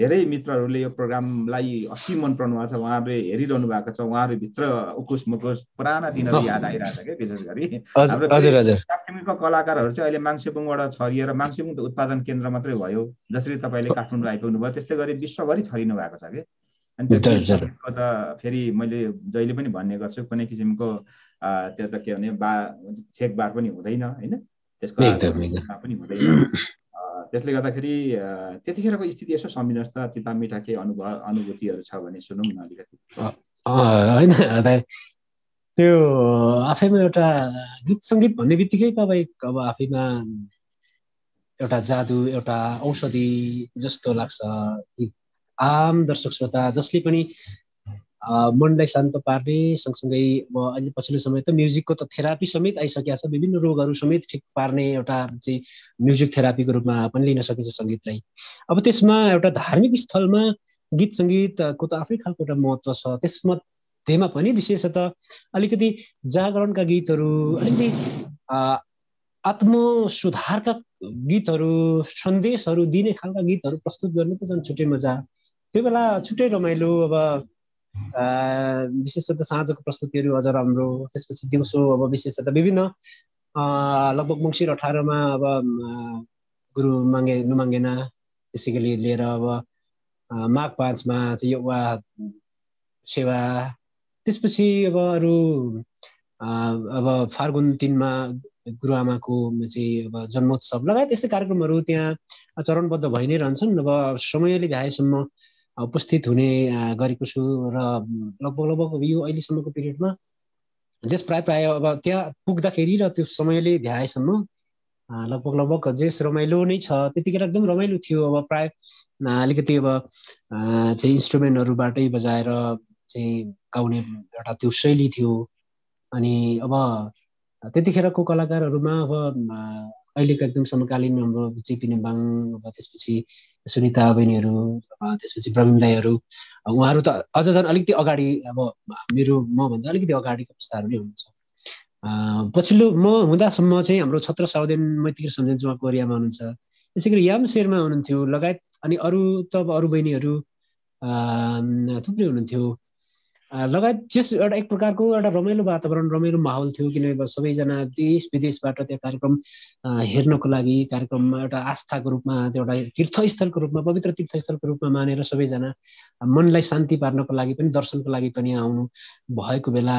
धेरै मित्रहरूले यो प्रोग्रामलाई अति मन पराउनु भएको छ उहाँहरूले हेरिरहनु भएको छ उहाँहरूभित्र उकुस मुकुस पुराना दिनहरू याद आइरहेको छ क्या विशेष गरी हाम्रो साक्तिमको कलाकारहरू चाहिँ अहिले माङ्सेबुङबाट छरिएर माङ्सेबुङ त उत्पादन केन्द्र मात्रै भयो जसरी तपाईँले काठमाडौँ आइपुग्नु भयो त्यस्तै गरी विश्वभरि छरिनु भएको छ कि अनि त्यो त फेरि मैले जहिले पनि भन्ने गर्छु कुनै किसिमको त्यो त के भने बा छेकबार पनि हुँदैन होइन त्यसको पनि हुँदैन त्यसले गर्दाखेरि त्यतिखेरको स्थिति यसो सम्झिनुहोस् त तिता मिठा केही अनुभव अनुभूतिहरू छ भने सुनौँ न अलिकति होइन त्यो आफैमा एउटा गीत सङ्गीत भन्ने बित्तिकै तपाईँ अब आफैमा एउटा जादु एउटा औषधि जस्तो लाग्छ आम दर्शक श्रोता जसले पनि मनलाई शान्त पार्ने सँगसँगै म अहिले पछिल्लो समय त म्युजिकको त थेरापी समेत आइसकेको छ विभिन्न रोगहरू समेत ठिक पार्ने एउटा चाहिँ म्युजिक थेरापीको रूपमा पनि लिन सकिन्छ सङ्गीतलाई अब त्यसमा एउटा धार्मिक स्थलमा गीत सङ्गीतको त आफै खालको एउटा महत्त्व छ त्यसमध्येमा पनि विशेषतः अलिकति जागरणका गीतहरू अलिकति सुधारका गीतहरू सन्देशहरू दिने खालका गीतहरू प्रस्तुत गर्नु त झन् छुट्टै मजा त्यो बेला छुट्टै रमाइलो अब विशेष त साँझको प्रस्तुतिहरू अझ राम्रो त्यसपछि दिउँसो अब विशेष त विभिन्न लगभग मङ्सिर अठारमा अब गुरु मागे नुमाङ्गेना गरी लिएर अब माघ पाँचमा चाहिँ युवा सेवा त्यसपछि अब अरू अब फार्गुन तिनमा गुरुआमाको चाहिँ अब जन्मोत्सव लगायत यस्तै कार्यक्रमहरू त्यहाँ चरणबद्ध भइ नै रहन्छन् अब समयले भ्याएसम्म उपस्थित हुने गरेको छु र लगभग लगभग यो अहिलेसम्मको पिरियडमा जेस प्राय प्राय अब त्यहाँ पुग्दाखेरि र त्यो समयले भ्याएसम्म लगभग लगभग जेस रमाइलो नै छ त्यतिखेर एकदम रमाइलो थियो अब प्राय अलिकति अब चाहिँ इन्स्ट्रुमेन्टहरूबाटै बजाएर चाहिँ गाउने एउटा त्यो शैली थियो अनि अब त्यतिखेरको कलाकारहरूमा अब अहिलेको एकदम समकालीन हाम्रो जेपी नेम्बाङ अब त्यसपछि सुनिता बहिनीहरू त्यसपछि दाईहरू उहाँहरू त अझ झन् अलिकति अगाडि अब मेरो मभन्दा अलिकति अगाडिको पुस्ताहरू नै हुनुहुन्छ पछिल्लो म हुँदासम्म चाहिँ हाम्रो छत्र साउदेन मैत्री सम्झिन्छु उहाँ कोरियामा हुनुहुन्छ त्यसै गरी याम शेरमा हुनुहुन्थ्यो लगायत अनि अरू त अब अरू बहिनीहरू थुप्रै हुनुहुन्थ्यो लगायत जस एउटा एक प्रकारको एउटा रमाइलो वातावरण रमाइलो माहौल थियो किनभने सबैजना देश विदेशबाट त्यो कार्यक्रम हेर्नको लागि कार्यक्रममा एउटा आस्थाको रूपमा त्यो एउटा तीर्थस्थलको रूपमा पवित्र तीर्थस्थलको रूपमा मानेर सबैजना मनलाई शान्ति पार्नको लागि पनि दर्शनको लागि पनि आउनु भएको बेला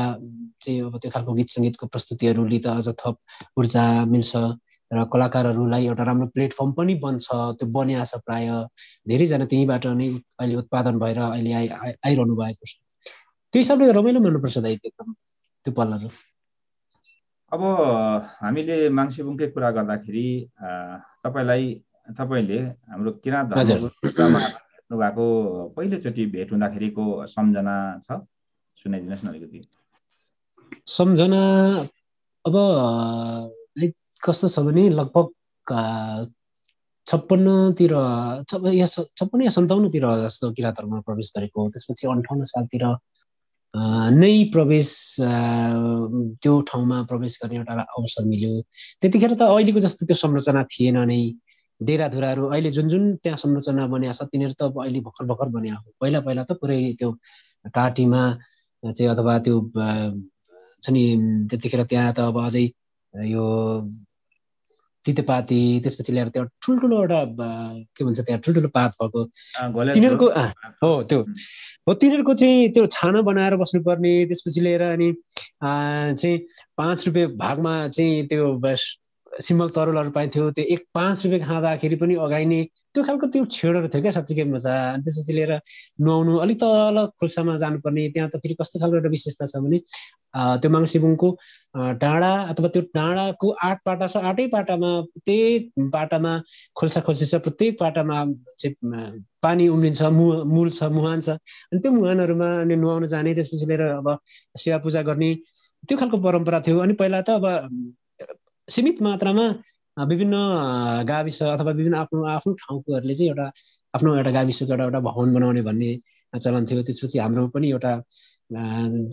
चाहिँ अब त्यो खालको गीत सङ्गीतको प्रस्तुतिहरूले त अझ थप ऊर्जा मिल्छ र कलाकारहरूलाई एउटा राम्रो प्लेटफर्म पनि बन्छ त्यो बनिया छ प्रायः धेरैजना त्यहीँबाट नै अहिले उत्पादन भएर अहिले आइ आइरहनु भएको छ त्यो हिसाबले रमाइलो मिल्नुपर्छ दाइ एकदम त्यो पल्ला अब हामीले माङ्सेबुङकै कुरा गर्दाखेरि तपाईँलाई तपाईँले हाम्रो किराँत भेट्नु भएको पहिलोचोटि भेट हुँदाखेरिको सम्झना छ सुनाइदिनुहोस् न अलिकति सम्झना अब कस्तो छ भने लगभग छप्पन्नतिर छप्पन्न या सन्ताउन्नतिर जस्तो किराँतहरूमा प्रवेश गरेको त्यसपछि अन्ठाउन्न सालतिर नै प्रवेश त्यो ठाउँमा प्रवेश गर्ने एउटा अवसर मिल्यो त्यतिखेर त अहिलेको जस्तो त्यो संरचना थिएन नै डेराधुराहरू अहिले जुन जुन त्यहाँ संरचना बनिएको छ तिनीहरू त अब अहिले भर्खर भर्खर बनिएको हो पहिला पहिला त पुरै त्यो टाटीमा चाहिँ अथवा त्यो छ नि त्यतिखेर त्यहाँ त अब अझै यो तितेपाती त्यसपछि ल्याएर त्यो ठुल्ठुलो एउटा के भन्छ त्यहाँ ठुल्ठुलो पात भएको तिनीहरूको हो त्यो हो तिनीहरूको चाहिँ त्यो छाना बनाएर बस्नुपर्ने त्यसपछि लिएर अनि चाहिँ पाँच रुपियाँ भागमा चाहिँ त्यो सिम्बल तरुलहरू पाइन्थ्यो त्यो एक पाँच रुपियाँ खाँदाखेरि पनि अगाइने त्यो खालको त्यो छेडहरू थियो क्या साँच्चीकै मजा अनि त्यसपछि लिएर नुहाउनु अलिक तल खुल्सामा जानुपर्ने त्यहाँ त फेरि कस्तो खालको एउटा विशेषता छ भने त्यो माङसिबुङको डाँडा अथवा त्यो डाँडाको आठ पाटा छ आठै पाटामा प्रत्येक पाटामा खोल्सा खोल्सी छ प्रत्येक पाटामा चाहिँ पानी उम्रिन्छ मु मूल छ मुहान छ अनि त्यो मुहानहरूमा अनि नुहाउन जाने त्यसपछि लिएर अब सेवा पूजा गर्ने त्यो खालको परम्परा थियो अनि पहिला त अब सीमित मात्रामा विभिन्न गाविस अथवा विभिन्न आफ्नो आफ्नो ठाउँकोहरूले चाहिँ एउटा आफ्नो एउटा गाविसको एउटा एउटा भवन बनाउने भन्ने चलन थियो त्यसपछि हाम्रो पनि एउटा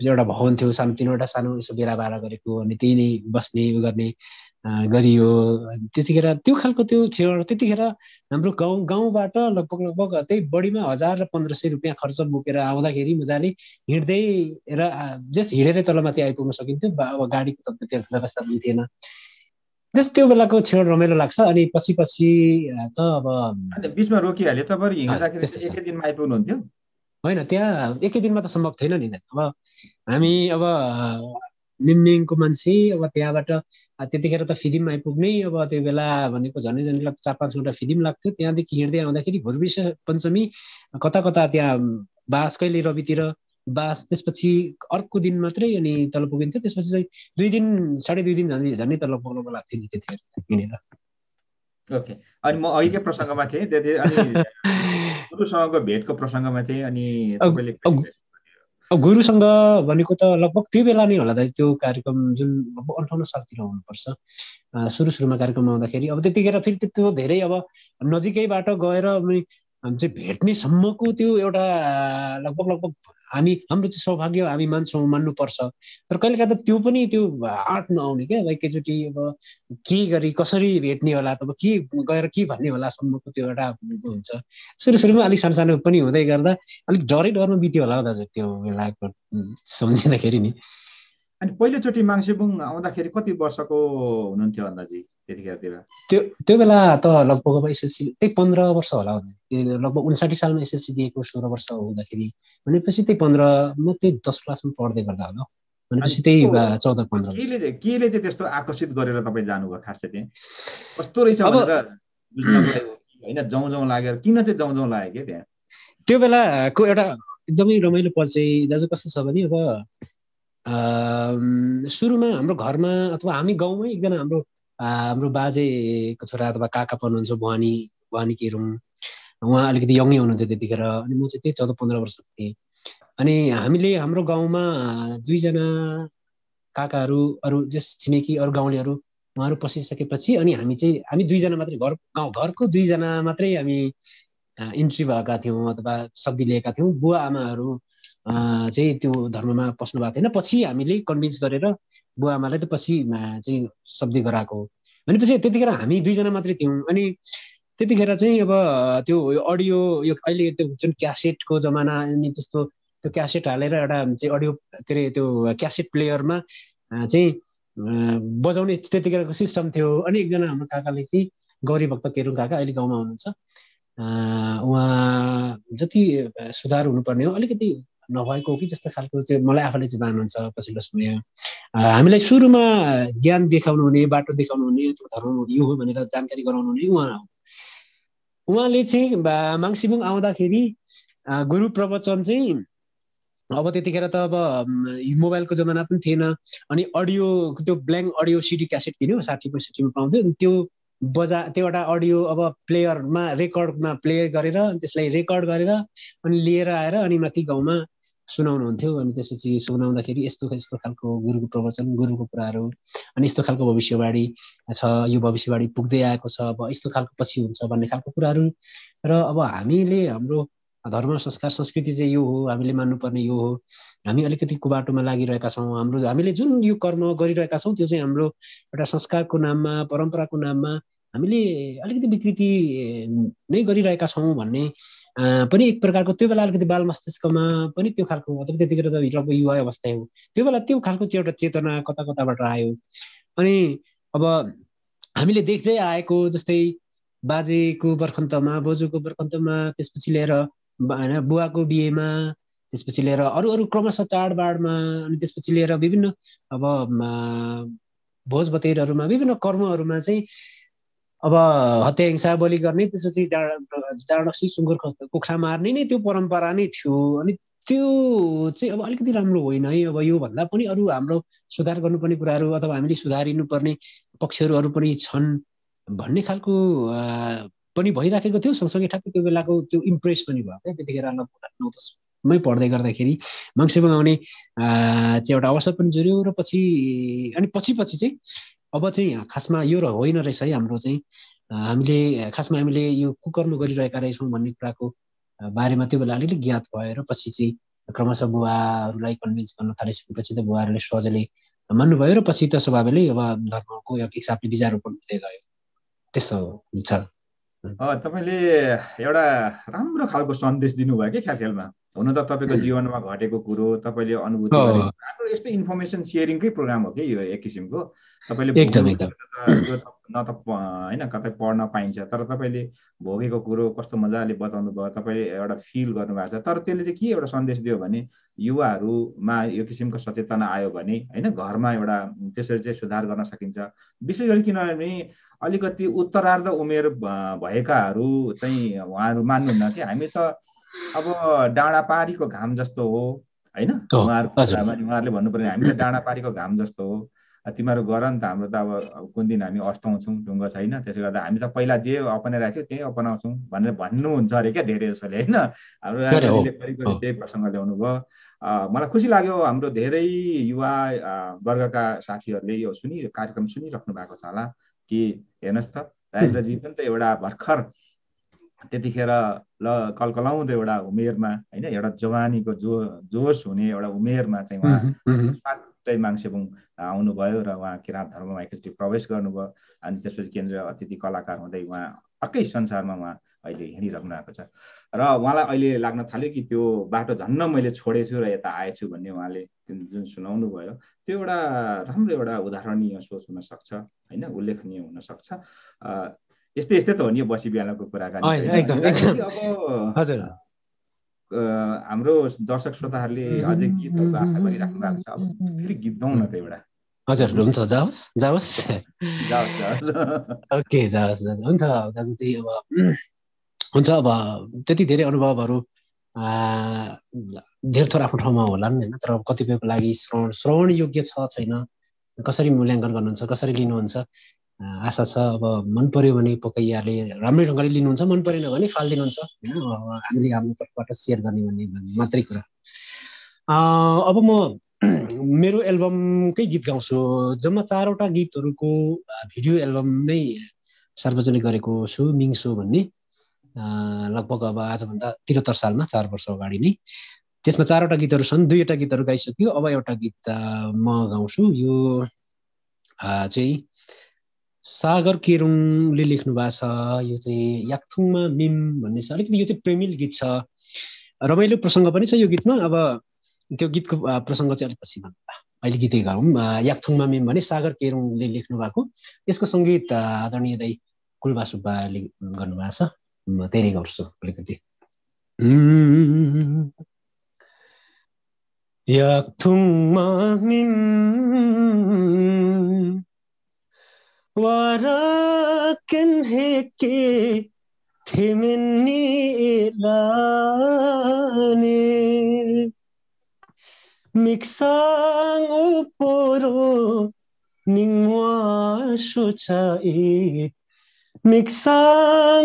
एउटा भवन थियो सानो तिनवटा सानो यसो बेरा बारा गरेको अनि त्यही नै बस्ने उयो गर्ने गरियो त्यतिखेर त्यो खालको त्यो थियो त्यतिखेर हाम्रो गाउँ गाउँबाट लगभग लगभग त्यही बढीमा हजार र पन्ध्र सय रुपियाँ खर्च बोकेर आउँदाखेरि मजाले हिँड्दै र जस्ट हिँडेरै तलमाथि आइपुग्न सकिन्थ्यो अब गाडीको त त्यो व्यवस्था पनि थिएन त्यस त्यो बेलाको क्षण रमाइलो लाग्छ अनि पछि पछि त अब बिचमा रोकिहाल्यो तपाईँ आइपुग्नुहुन्थ्यो होइन त्यहाँ एकै दिनमा त सम्भव छैन नि अब हामी अब मिमनिङको मान्छे अब त्यहाँबाट त्यतिखेर त फिदिम आइपुग्ने अब त्यो बेला भनेको झनै झनै चार पाँच घन्टा फिदिम लाग्थ्यो त्यहाँदेखि हिँड्दै आउँदाखेरि भुर्विस पञ्चमी कता कता त्यहाँ बाँस कहिले रवितिर बास त्यसपछि अर्को दिन मात्रै अनि तल पुगिन्थ्यो त्यसपछि चाहिँ दुई दिन साढे दुई दिन झन् झन्डै तल पुग्नुको लाग्थ्यो नि त्यतिखेर हिँडेर ओके अनि म अहिले प्रसङ्गमा थिएँ त्यति गुरुसँगको भेटको प्रसङ्गमा थिएँ अनि गुरुसँग भनेको त लगभग त्यो बेला नै होला दाइ त्यो कार्यक्रम जुन लगभग अन्ठाउन्न सालतिर हुनुपर्छ सुरु सुरुमा कार्यक्रम आउँदाखेरि अब त्यतिखेर फेरि त्यत्रो धेरै अब नजिकैबाट गएर चाहिँ भेट्नेसम्मको त्यो एउटा लगभग लगभग हामी हाम्रो चाहिँ सौभाग्य हामी मान्छौँ मान्नुपर्छ तर कहिलेकाहीँ त त्यो पनि त्यो आँट नआउने क्या लाइक एकचोटि अब के गरी कसरी भेट्ने होला त अब के गएर के भन्ने होला सम्मको त्यो एउटा हुन्छ सुरु सुरुमा अलिक सानो सानो पनि हुँदै गर्दा अलिक डरै डरमा बित्यो होला हौ दाजु त्यो बेलाको सम्झिँदाखेरि नि अनि पहिलोचोटि माङ्सेबुङ आउँदाखेरि कति वर्षको हुनुहुन्थ्यो अन्दाजी त्यतिखेरतिर त्यो त्यो बेला त लगभग अब एसएलसी त्यही पन्ध्र वर्ष होला लगभग उन्साठी सालमा एसएलसी दिएको सोह्र वर्ष हुँदाखेरि भनेपछि त्यही पन्ध्र म त्यही दस क्लासमा पढ्दै गर्दा होला भनेपछि त्यही चौध पन्ध्र केले केले चाहिँ त्यस्तो आकर्षित गरेर तपाईँ जानुभयो खास चाहिँ कस्तो रहेछ होइन जाउँ जाउँ लागेर किन चाहिँ जाउँ जाउँ लाग्यो क्या त्यहाँ त्यो बेलाको एउटा एकदमै रमाइलो पल चाहिँ दाजु कस्तो छ भने अब सुरुमा हाम्रो घरमा अथवा हामी गाउँमै एकजना हाम्रो हाम्रो बाजेको छोरा अथवा काका पर्नुहुन्छ भवानी भवानी उहाँ अलिकति यङै हुनुहुन्थ्यो त्यतिखेर अनि म चाहिँ त्यही चौध पन्ध्र वर्ष थिएँ अनि हामीले हाम्रो गाउँमा दुईजना काकाहरू अरू जस छिमेकी अरू गाउँलेहरू उहाँहरू पसिसकेपछि अनि हामी चाहिँ हामी दुईजना मात्रै घर गाउँ घरको दुईजना मात्रै हामी इन्ट्री भएका थियौँ अथवा शब्द लिएका थियौँ बुवा आमाहरू चाहिँ त्यो धर्ममा पस्नु भएको थिएन पछि हामीले कन्भिन्स गरेर बुवा आमालाई त पछि चाहिँ सब्जी गराएको हो भनेपछि त्यतिखेर हामी दुईजना मात्रै थियौँ अनि त्यतिखेर चाहिँ अब त्यो अडियो यो अहिले त्यो जुन क्यासेटको जमाना अनि त्यस्तो त्यो क्यासेट हालेर एउटा चाहिँ अडियो के अरे त्यो क्यासेट प्लेयरमा चाहिँ बजाउने त्यतिखेरको सिस्टम थियो अनि एकजना हाम्रो काकाले चाहिँ गौरी भक्त केरुङ काका अहिले गाउँमा हुनुहुन्छ उहाँ जति सुधार हुनुपर्ने हो अलिकति नभएको हो कि जस्तो खालको चाहिँ मलाई आफूले चाहिँ मान्नुहुन्छ पछिल्लो समय हामीलाई सुरुमा ज्ञान देखाउनु हुने बाटो देखाउनु हुने त्यो धर्म यो हो भनेर जानकारी गराउनु हुने उहाँ हो उहाँले चाहिँ माङसिबुङ आउँदाखेरि गुरु प्रवचन चाहिँ अब त्यतिखेर त अब मोबाइलको जमाना पनि थिएन अनि अडियो त्यो ब्ल्याङ्क अडियो सिडी क्यासेट किन्यो साठी पैँसठीमा पाउँथ्यो अनि त्यो बजा त्यो एउटा अडियो अब प्लेयरमा रेकर्डमा प्ले गरेर त्यसलाई रेकर्ड गरेर अनि लिएर आएर अनि माथि गाउँमा सुनाउनुहुन्थ्यो अनि त्यसपछि सुनाउँदाखेरि यस्तो यस्तो खालको गुरुको प्रवचन गुरुको कुराहरू अनि यस्तो खालको भविष्यवाणी छ यो भविष्यवाणी पुग्दै आएको छ अब यस्तो खालको पछि हुन्छ भन्ने खालको कुराहरू र अब हामीले हाम्रो धर्म संस्कार संस्कृति चाहिँ यो हो हामीले मान्नुपर्ने यो हो हामी अलिकति कुबाटोमा लागिरहेका छौँ हाम्रो हामीले जुन यो कर्म गरिरहेका छौँ त्यो चाहिँ हाम्रो एउटा संस्कारको नाममा परम्पराको नाममा हामीले अलिकति विकृति नै गरिरहेका छौँ भन्ने पनि एक प्रकारको त्यो बेला अलिकति बाल मस्तिष्कमा पनि त्यो खालको अथवा त्यतिखेर त हिराको युवा अवस्था हो त्यो बेला त्यो खालको चाहिँ एउटा चेतना कता कताबाट आयो अनि अब हामीले देख्दै आएको जस्तै बाजेको बर्खन्तमा बोजूको बर्खन्तमा त्यसपछि लिएर होइन बुवाको बिहेमा त्यसपछि लिएर अरू अरू क्रमशः चाडबाडमा अनि त्यसपछि लिएर विभिन्न अब भोज भतेरहरूमा विभिन्न कर्महरूमा चाहिँ अब हत्या हिंसा बलि गर्ने त्यसपछि डाँडक्सी सुँगुर कुखुरा मार्ने नै त्यो परम्परा नै थियो अनि त्यो चाहिँ अब अलिकति राम्रो होइन है अब योभन्दा पनि अरू हाम्रो सुधार गर्नुपर्ने कुराहरू अथवा हामीले सुधारिनुपर्ने पक्षहरू अरू पनि छन् भन्ने खालको पनि भइराखेको थियो सँगसँगै ठ्याक्कै त्यो बेलाको त्यो इम्प्रेस पनि भयो क्या त्यतिखेर नौ दसमै पढ्दै गर्दाखेरि मङ्सिमा आउने चाहिँ एउटा अवसर पनि जुड्यो र पछि अनि पछि पछि चाहिँ अब चाहिँ खासमा यो र होइन रहेछ है हाम्रो चाहिँ हामीले खासमा हामीले यो कुकर्म गरिरहेका रहेछौँ भन्ने कुराको बारेमा त्यो बेला अलिअलि ज्ञात भयो र पछि चाहिँ क्रमशः बुवाहरूलाई कन्भिन्स गर्न थालिसकेपछि त बुवाहरूले सजिलै मान्नुभयो र पछि त स्वभावले अब धर्मको एक हिसाबले विचार हुँदै गयो त्यस्तो हुन्छ तपाईँले एउटा राम्रो खालको सन्देश दिनुभयो कि ख्याल ख्यालमा हुन त तपाईँको जीवनमा घटेको कुरो तपाईँले अनुभूति राम्रो यस्तो इन्फर्मेसन सेयरिङकै प्रोग्राम हो कि यो एक किसिमको तपाईँले न त होइन कतै पढ्न पाइन्छ तर तपाईँले भोगेको कुरो कस्तो मजाले बताउनु भयो तपाईँले एउटा फिल गर्नुभएको छ तर त्यसले चाहिँ के एउटा सन्देश दियो भने युवाहरूमा यो किसिमको सचेतना आयो भने होइन घरमा एउटा त्यसरी चाहिँ सुधार गर्न सकिन्छ विशेष गरी किनभने अलिकति उत्तरार्ध उमेर भएकाहरू चाहिँ उहाँहरू मान्नुहुन्न कि हामी त अब डाँडा पारीको घाम जस्तो हो होइन उहाँहरूको उहाँहरूले पर्यो हामी त डाँडा पारीको घाम जस्तो हो तिमीहरू गर नि त हाम्रो त अब कुन दिन हामी अस्ताउँछौँ ढुङ्गा छैन त्यसले गर्दा हामी त पहिला जे अपनाइरहेको थियो त्यही अपनाउँछौँ भनेर भन्नुहुन्छ अरे क्या धेरै जसोले होइन हाम्रो त्यही प्रसङ्ग ल्याउनु भयो मलाई खुसी लाग्यो हाम्रो धेरै युवा वर्गका साथीहरूले यो सुनि कार्यक्रम सुनिराख्नु भएको छ होला कि हेर्नुहोस् त राजेन्द्रजी पनि त एउटा भर्खर त्यतिखेर ल कलकलाउँदो एउटा उमेरमा होइन एउटा जवानीको जो जोस हुने एउटा उमेरमा चाहिँ उहाँ सातै माङ्सेबुङ आउनुभयो र उहाँ किराँत धर्ममा एकचोटि प्रवेश गर्नुभयो अनि त्यसपछि केन्द्रीय अतिथि कलाकार हुँदै उहाँ अर्कै संसारमा उहाँ अहिले हिँडिरहनु भएको छ र उहाँलाई अहिले लाग्न थाल्यो कि त्यो बाटो झन्न मैले छोडेछु र यता आएछु भन्ने उहाँले जुन सुनाउनु भयो त्यो एउटा राम्रो एउटा उदाहरणीय सोच हुनसक्छ होइन उल्लेखनीय हुनसक्छ यस्तै यस्तै त हो नि बसी बिहानको कुराकानी अब हाम्रो दर्शक श्रोताहरूले अझै गीतहरूको आशा गरिराख्नु भएको छ अब फेरि गीत गाउँ न त एउटा हजुर हुन्छ जाओस् जाओस् ओके जाओस् दाजु हुन्छ दाजु त्यही अब हुन्छ अब त्यति धेरै अनुभवहरू धेरै थोर आफ्नो ठाउँमा होला नि होइन तर कतिपयको लागि श्रवण श्रवण योग्य छ छैन कसरी मूल्याङ्कन गर्नुहुन्छ कसरी लिनुहुन्छ आशा छ अब मन पर्यो भने पक्कै राम्रै ढङ्गले लिनुहुन्छ मन परेन भने फालिदिनुहुन्छ होइन हामीले हाम्रो तर्फबाट सेयर गर्ने भन्ने मात्रै कुरा अब म मेरो एल्बमकै गीत गाउँछु जम्मा चारवटा गीतहरूको भिडियो एल्बम नै सार्वजनिक गरेको छु मिङसो भन्ने लगभग अब आजभन्दा त्रिहत्तर सालमा चार वर्ष अगाडि नै त्यसमा चारवटा गीतहरू छन् दुईवटा गीतहरू गाइसक्यो अब एउटा गीत म गाउँछु यो चाहिँ सागर केरुङले लेख्नु भएको छ यो चाहिँ याक्थुङमा मिम भन्ने छ अलिकति यो चाहिँ प्रेमिल गीत छ रमाइलो प्रसङ्ग पनि छ यो गीतमा अब त्यो गीतको प्रसङ्ग चाहिँ अलिक पछि अहिले गीतै गरौँ याक्थुङमा मिम भने सागर केरुङले लेख्नु भएको यसको सङ्गीत आदरणीय दाई कुलबा सुब्बाले गर्नुभएको छ म त्यही गर्छु अलिकति याक्थुङमा मिम ولكن هيك في مني إلاني 믹상 오포로 닝와 슈차이 믹상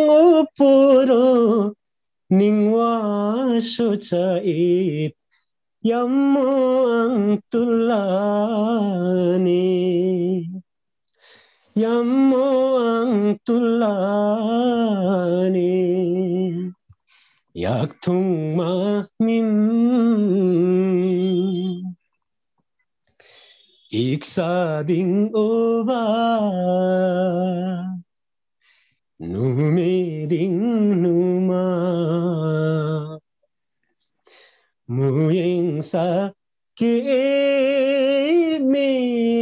오포로 닝와 슈차이 염무앙 뚫라니 يمو أن طلاني يكتم ما من 익사딩 오바 누미딩 누마 무행사 기미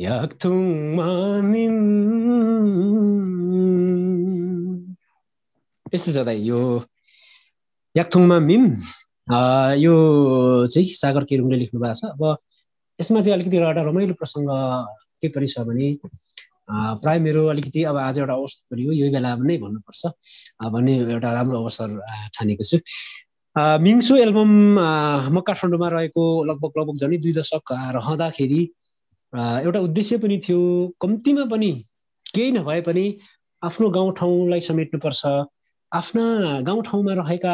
याक्थुङमा निन यस्तो छ दाइ यो याक्थुङमा मिम यो चाहिँ सागर किरुङले लेख्नु भएको छ अब यसमा चाहिँ अलिकति एउटा रमाइलो प्रसङ्ग के पनि छ भने प्राय मेरो अलिकति अब आज एउटा अवसर पनि हो यही बेला नै भन्नुपर्छ भन्ने एउटा राम्रो अवसर ठानेको छु मिङसु एल्बम म काठमाडौँमा रहेको लगभग लगभग झन् दुई दशक रहँदाखेरि एउटा उद्देश्य पनि थियो कम्तीमा पनि केही नभए पनि आफ्नो गाउँठाउँलाई समेट्नुपर्छ आफ्ना गाउँठाउँमा रहेका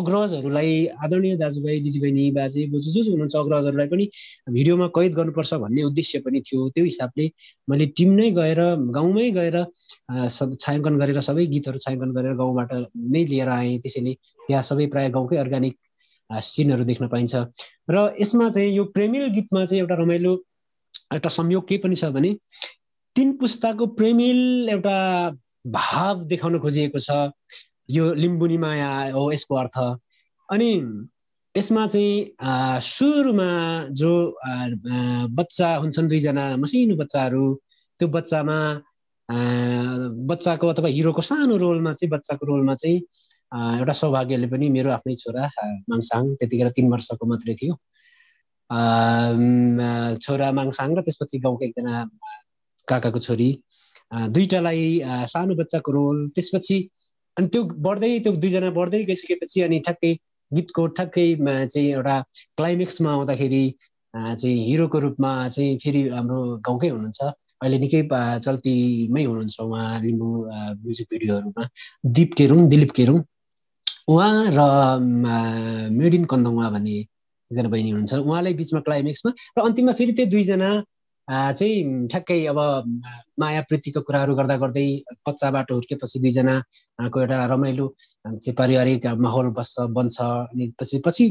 अग्रजहरूलाई आदरणीय दाजुभाइ दिदीबहिनी बाजे बोजू जो जो हुनुहुन्छ अग्रजहरूलाई पनि भिडियोमा कैद गर्नुपर्छ भन्ने उद्देश्य पनि थियो त्यो हिसाबले मैले टिम नै गएर गाउँमै गएर सब छायाङ्कन गरेर सबै गीतहरू छायाङ्कन गरेर गाउँबाट नै लिएर आएँ त्यसैले त्यहाँ सबै प्रायः गाउँकै अर्ग्यानिक सिनहरू देख्न पाइन्छ र यसमा चाहिँ यो प्रेमिल गीतमा चाहिँ एउटा रमाइलो एउटा संयोग के पनि छ भने तिन पुस्ताको प्रेमिल एउटा भाव देखाउन खोजिएको छ यो लिम्बुनी माया हो यसको अर्थ अनि यसमा चाहिँ सुरुमा जो बच्चा हुन्छन् दुईजना मसिनो बच्चाहरू त्यो बच्चामा बच्चाको अथवा हिरोको सानो रोलमा चाहिँ बच्चाको रोलमा चाहिँ एउटा सौभाग्यले पनि मेरो आफ्नै छोरा मामसाङ त्यतिखेर तिन वर्षको मात्रै थियो छोरा माङसाङ र त्यसपछि गाउँको एकजना काकाको छोरी दुइटालाई सानो बच्चाको रोल त्यसपछि अनि त्यो बढ्दै त्यो दुईजना बढ्दै गइसकेपछि अनि ठ्याक्कै गीतको ठ्याक्कै चाहिँ एउटा क्लाइमेक्समा आउँदाखेरि चाहिँ हिरोको रूपमा चाहिँ फेरि हाम्रो गाउँकै हुनुहुन्छ अहिले निकै चल्तीमै हुनुहुन्छ उहाँ लिम्बू म्युजिक भिडियोहरूमा दिप केरुङ दिलीप केरुङ उहाँ र मेड इन भन्ने एकजना बहिनी हुनुहुन्छ उहाँलाई बिचमा क्लाइमेक्समा र अन्तिममा फेरि त्यो दुईजना चाहिँ ठ्याक्कै अब माया प्रीतिको कुराहरू गर्दा गर्दै कच्चा बाटो हुर्केपछि दुईजनाको एउटा रमाइलो चाहिँ पारिवारिक माहौल बस्छ बन्छ अनि पछि पछि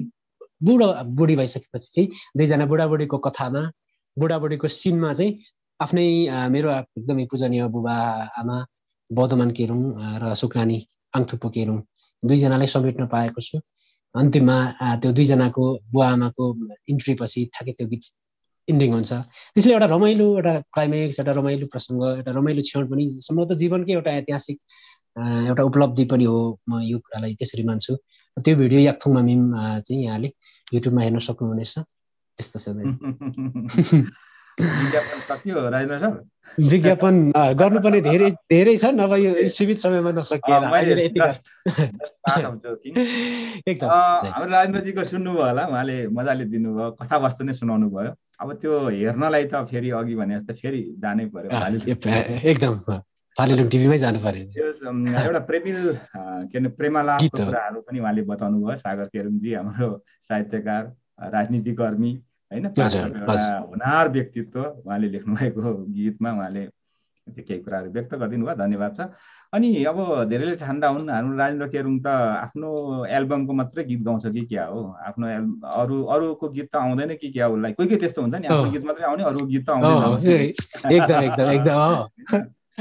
बुढो बुढी भइसकेपछि चाहिँ दुईजना बुढाबुढीको कथामा बुढाबुढीको सिनमा चाहिँ आफ्नै मेरो एकदमै पूजनीय बुबा आमा बौद्धमान केरुङ र सुक्रानी आङथुप्पो केरुङ दुईजनालाई समेट्न पाएको छु अन्तिममा त्यो दुईजनाको बुवा आमाको इन्ट्री पछि ठ्याक्कै त्यो गीत इन्डिङ हुन्छ त्यसले एउटा रमाइलो एउटा क्लाइमेक्स एउटा रमाइलो प्रसङ्ग एउटा रमाइलो क्षण पनि सम्भवतः जीवनकै एउटा ऐतिहासिक एउटा उपलब्धि पनि हो म यो कुरालाई त्यसरी मान्छु त्यो भिडियो याक्थुङमा मिम चाहिँ यहाँले युट्युबमा हेर्न सक्नुहुनेछ त्यस्तो छ राजेन्द्र सर विज्ञापन गर्नुपर्ने धेरै धेरै छ नभए यो सीमित समयमा नसकिएर एकदम हाम्रो राजेन्द्रजीको सुन्नुभयो होला उहाँले मजाले दिनुभयो कथावस्तु नै सुनाउनु भयो अब त्यो हेर्नलाई त फेरि अघि भने जस्तो फेरि जानै पर्यो एकदम टिभीमै जानु पर्यो एउटा प्रेमिल के अरे प्रेमालाको कुराहरू पनि उहाँले बताउनु भयो सागर केरुङजी हाम्रो साहित्यकार राजनीतिकर्मी होइन एउटा हुनार व्यक्तित्व उहाँले लेख्नुभएको गीतमा उहाँले त्यो केही कुराहरू व्यक्त गरिदिनु भयो धन्यवाद छ अनि अब धेरैले ठान्दा हुन् हाम्रो राजेन्द्र केरुङ त आफ्नो एल्बमको मात्रै गीत गाउँछ कि क्या हो आफ्नो एल् अरू अरूको गीत त आउँदैन कि क्या उसलाई कोही कोही त्यस्तो हुन्छ नि आफ्नो गीत मात्रै आउने अरू गीत त आउँदैन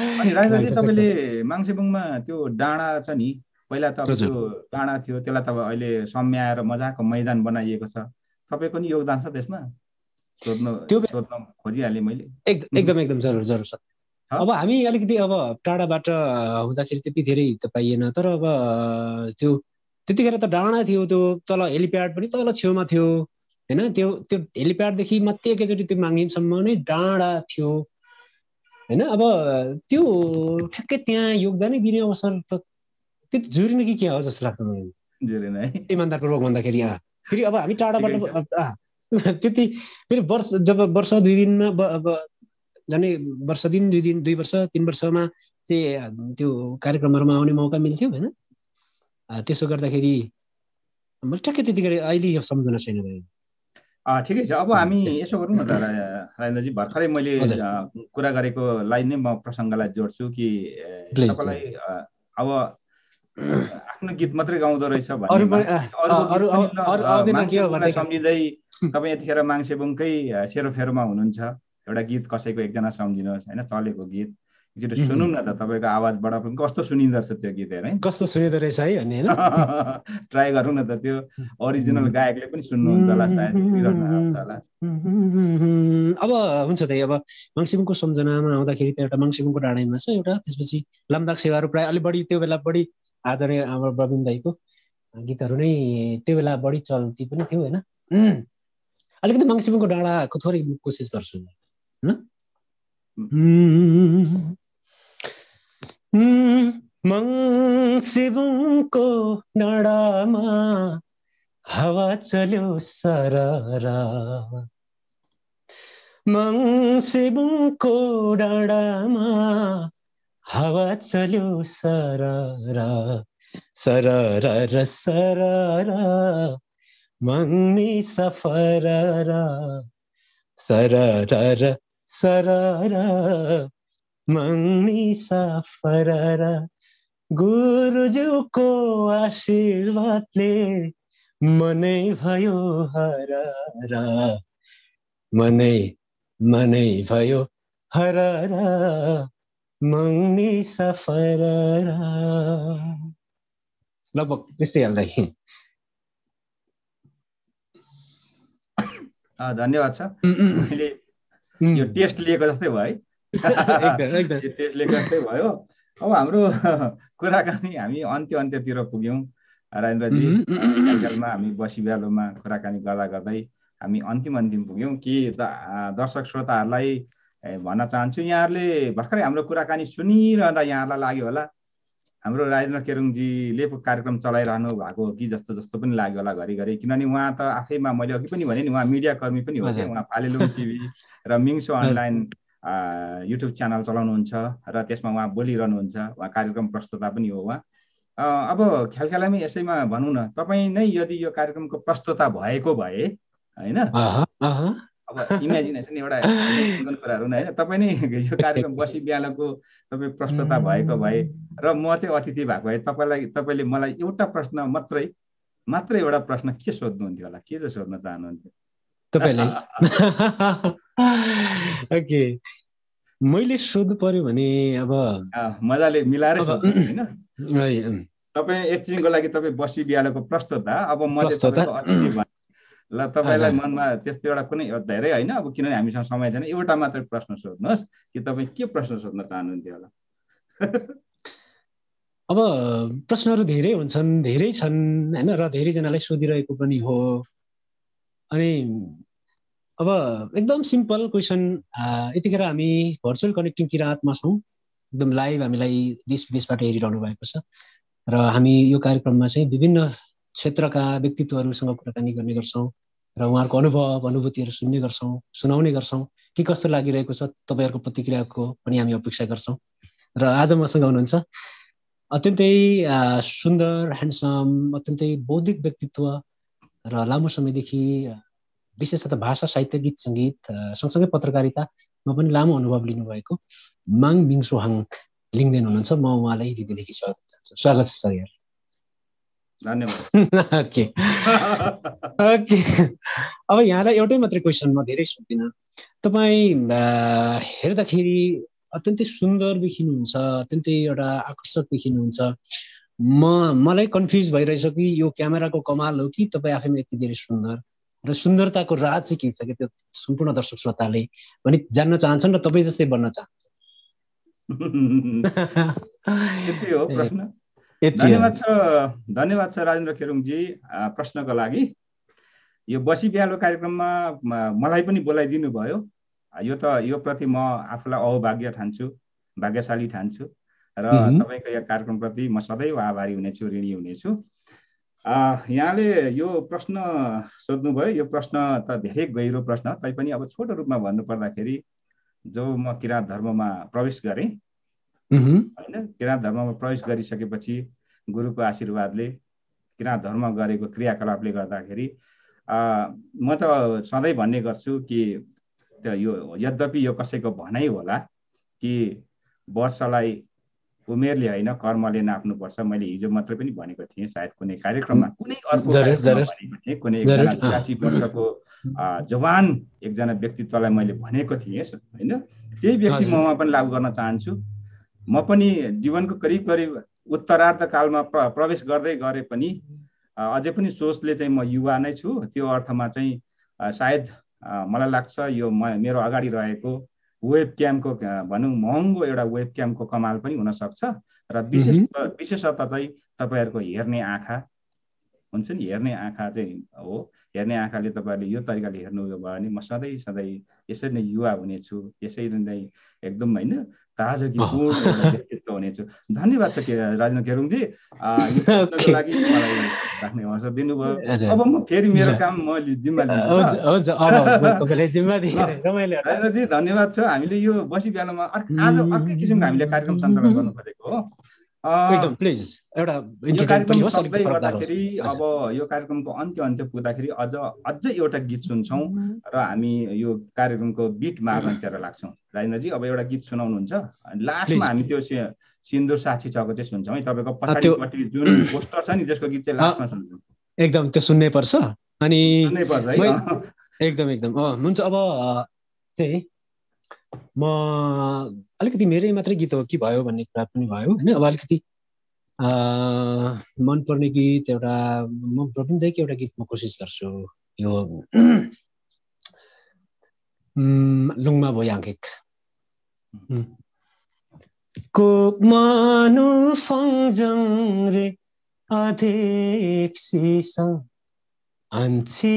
अनि राजेन्द्रजी तपाईँले माङ्सेबुङमा त्यो डाँडा छ नि पहिला त त्यो डाँडा थियो त्यसलाई त अहिले सम्याएर मजाको मैदान बनाइएको छ तपाईँको नि योगदान छ त्यसमा एकदम एकदम जरुर जरुर सर अब हामी अलिकति अब टाढाबाट हुँदाखेरि त्यति धेरै त पाइएन तर अब त्यो त्यतिखेर त डाँडा थियो त्यो तल हेलिप्याड पनि तल छेउमा थियो होइन त्यो त्यो हेलिप्याडदेखि मात्रै एकैचोटि त्यो माङ्गिमसम्म नै डाँडा थियो होइन अब त्यो ठ्याक्कै त्यहाँ योगदानै दिने अवसर त त्यति जुरिन कि के हो जस्तो लाग्छ मलाई रोग भन्दाखेरि यहाँ फेरि अब हामी टाढाबाट त्यति फेरि वर्ष जब वर्ष दुई दिनमा अब झन् वर्ष दिन दुई दिन दुई वर्ष तिन वर्षमा चाहिँ त्यो कार्यक्रमहरूमा आउने मौका मिल्थ्यो होइन त्यसो गर्दाखेरि मैले ठ्याक्कै त्यतिखेर अहिले सम्झना छैन भाइ ठिकै छ अब हामी यसो गरौँ न त राजेन्द्रजी भर्खरै मैले कुरा गरेकोलाई नै म प्रसङ्गलाई जोड्छु कि तपाईँलाई अब आफ्नो गीत मात्रै गाउँदो रहेछ भन्ने सम्झिँदै तपाईँ यतिखेर माङ्सेबुङकै सेरोफेरोमा हुनुहुन्छ एउटा गीत कसैको एकजना सम्झिनुहोस् होइन चलेको गीत एकचोटि सुनौँ न त तपाईँको आवाजबाट पनि कस्तो सुनिँदो रहेछ त्यो गीत हेर कस्तो सुनिँदो रहेछ है अनि ट्राई गरौँ न त त्यो ओरिजिनल गायकले पनि सुन्नुहुन्छ होला सायद होला अब हुन्छ त्यही अब मङ्सिमको सम्झनामा आउँदाखेरि एउटा मङ्सिमको डाँडैमा छ एउटा त्यसपछि लाम्दाक सेवाहरू प्रायः अलिक बढी त्यो बेला बढी आदरणीय हाम्रो प्रवीण दाईको गीतहरू नै त्यो बेला बढी चल्ती पनि थियो होइन अलिकति मङ्सिमको डाँडाको थोरै कोसिस गर्छु म मङ्सिबुङको डाँडामा हावा चल्यो सर मङ्सिबुङको डाँडामा हवा चलो सरारा सरारा सरारा मङ्नी सफरारा सरारा सरारा मङ्नी सफरारा गुरुज्यूको आशीर्वादले मनै भयो हरारा मनै मनै भयो हरारा मङ्नी सफर लगभग त्यस्तै हाल्दै धन्यवाद छ mm, mm, mm. मैले यो टेस्ट लिएको जस्तै भयो है टेस्ट लिएको जस्तै भयो अब हाम्रो कुराकानी हामी अन्त्य अन्त्यतिर पुग्यौँ राजेन्द्रजी कार्यकालमा हामी बसी ब्यालोमा कुराकानी गर्दा गर्दै हामी अन्तिम अन्तिम पुग्यौँ कि दर्शक श्रोताहरूलाई भन्न चाहन्छु यहाँहरूले भर्खरै हाम्रो कुराकानी सुनिरहँदा यहाँहरूलाई लाग्यो होला हाम्रो राजेन्द्र केरुङजीले पो कार्यक्रम चलाइरहनु भएको हो कि जस्तो जस्तो पनि लाग्यो होला घरिघरि किनभने उहाँ त आफैमा मैले अघि पनि भने नि उहाँ मिडिया कर्मी पनि हो उहाँ फालेलुङ टिभी र मिङ्सो अनलाइन युट्युब च्यानल चलाउनुहुन्छ र त्यसमा उहाँ बोलिरहनुहुन्छ उहाँ कार्यक्रम प्रस्तुता पनि हो उहाँ अब ख्यालख्यालमै यसैमा भनौँ न तपाईँ नै यदि यो कार्यक्रमको प्रस्तुता भएको भए होइन अब इमेजिनेसन एउटा कुराहरू नै होइन तपाईँ नै यो कार्यक्रम बसी बिहानको तपाईँ प्रस्तुता भएको भए र म चाहिँ अतिथि भएको भए तपाईँलाई तपाईँले मलाई एउटा प्रश्न मात्रै मात्रै एउटा प्रश्न के सोध्नुहुन्थ्यो होला के चाहिँ सोध्न चाहनुहुन्थ्यो ओके मैले सोध्नु पर्यो भने अब मजाले मिलाएर तपाईँ एकछिनको लागि तपाईँ बसी बिहालको प्रस्तुता अब मैले ल तपाईँलाई मनमा त्यस्तो एउटा कुनै धेरै होइन अब किनभने हामीसँग समय छैन एउटा मात्र प्रश्न सोध्नुहोस् कि तपाईँ के प्रश्न सोध्न चाहनुहुन्थ्यो होला अब प्रश्नहरू धेरै हुन्छन् धेरै छन् होइन र धेरैजनालाई सोधिरहेको पनि हो अनि अब एकदम सिम्पल क्वेसन यतिखेर हामी भर्चुअल कनेक्टिङ किराँतमा छौँ एकदम लाइभ हामीलाई देश विदेशबाट हेरिरहनु भएको छ र हामी यो कार्यक्रममा चाहिँ विभिन्न क्षेत्रका व्यक्तित्वहरूसँग कुराकानी गर्ने गर्छौँ र उहाँहरूको अनुभव अनुभूतिहरू सुन्ने गर्छौँ सुनाउने गर्छौँ के कस्तो लागिरहेको छ तपाईँहरूको प्रतिक्रियाको पनि हामी अपेक्षा गर्छौँ र आज मसँग हुनुहुन्छ अत्यन्तै सुन्दर ह्यान्डसम अत्यन्तै बौद्धिक व्यक्तित्व र लामो समयदेखि विशेषतः भाषा साहित्य गीत सङ्गीत सँगसँगै पत्रकारितामा पनि लामो अनुभव लिनुभएको माङ मिङसोहाङ लिङ्गदेन हुनुहुन्छ म उहाँलाई हृदयदेखि स्वागत चाहन्छु स्वागत छ सर यहाँ धन्यवाद अब यहाँलाई एउटै मात्रै क्वेसन म धेरै सोध्दिनँ तपाईँ हेर्दाखेरि अत्यन्तै सुन्दर देखिनुहुन्छ अत्यन्तै एउटा आकर्षक देखिनुहुन्छ म मलाई कन्फ्युज भइरहेछ कि यो क्यामेराको कमाल हो कि तपाईँ आफैमा यति धेरै सुन्दर र सुन्दरताको राज चाहिँ के छ कि त्यो सम्पूर्ण दर्शक श्रोताले भने जान्न चाहन्छन् र तपाईँ जस्तै बन्न चाहन्छन् धन्यवाद छ धन्यवाद छ राजेन्द्र खेरुङजी प्रश्नको लागि यो बसी बिहालो कार्यक्रममा मलाई पनि बोलाइदिनु भयो यो त यो प्रति म आफूलाई अभाग्य ठान्छु भाग्यशाली ठान्छु र तपाईँको यो कार्यक्रमप्रति म सदैव आभारी हुनेछु ऋणी हुनेछु यहाँले यो प्रश्न सोध्नुभयो यो प्रश्न त धेरै गहिरो प्रश्न तैपनि अब छोटो रूपमा भन्नुपर्दाखेरि जब म किराँत धर्ममा प्रवेश गरेँ होइन किराँत धर्ममा प्रवेश गरिसकेपछि गुरुको आशीर्वादले किराँत धर्म गरेको क्रियाकलापले गर्दाखेरि म त सधैँ भन्ने गर्छु कि यो यद्यपि यो कसैको भनाइ होला कि वर्षलाई उमेरले होइन कर्मले नाप्नुपर्छ मैले हिजो मात्रै पनि भनेको थिएँ सायद कुनै कार्यक्रममा कुनै अर्को भनेको थिएँ कुनै एकजना वर्षको जवान एकजना व्यक्तित्वलाई मैले भनेको थिएँ होइन त्यही व्यक्ति ममा पनि लागू गर्न चाहन्छु म पनि जीवनको करिब करिब उत्तरार्ध कालमा प्र प्रवेश गर्दै गरे पनि अझै पनि सोचले चाहिँ म युवा नै छु त्यो अर्थमा चाहिँ सायद मलाई लाग्छ यो म मेरो अगाडि रहेको वेब क्याम्पको भनौँ महँगो एउटा वेब क्याम्पको कमाल पनि हुनसक्छ र विशेष विशेषतः चाहिँ तपाईँहरूको हेर्ने आँखा हुन्छ नि हेर्ने आँखा चाहिँ हो हेर्ने आँखाले तपाईँहरूले यो तरिकाले हेर्नु भयो भने म सधैँ सधैँ यसरी नै युवा हुनेछु यसरी नै एकदम होइन ताजा ताजगी पूर्ण व्यक्तित्व हुनेछु धन्यवाद छ के राजेन्द्र केरुङजी लागि मलाई राख्ने अवसर दिनुभयो अब म फेरि मेरो काम म जिम्मा राजेन्द्रजी धन्यवाद छ हामीले यो बसी बेलामा आज अर्कै किसिमको हामीले कार्यक्रम सञ्चालन गर्नु खोजेको हो एकदम प्लिज एउटा अब यो कार्यक्रमको अन्त्य अन्त्य पुग्दाखेरि अझ अझै एउटा गीत सुन्छौँ र हामी यो कार्यक्रमको बिट मार्नतिर लाग्छौँ राजेन्द्रजी अब एउटा गीत सुनाउनुहुन्छ लास्टमा हामी त्यो सिन्दुर साक्षी चको चाहिँ सुन्छौँ है तपाईँको पछाडिपट्टि जुन पोस्टर छ नि त्यसको गीत चाहिँ लास्टमा सुन्छौँ एकदम त्यो सुन्नै पर्छ अनि एकदम एकदम हुन्छ अब चाहिँ म अलिकति मेरै मात्रै गीत हो कि भयो भन्ने कुरा पनि भयो होइन अब अलिकति मनपर्ने गीत एउटा म प्रविन्दैको एउटा गीत म कोसिस गर्छु यो लुङमा भयो याङ्किक कोक मानु रे अन्छी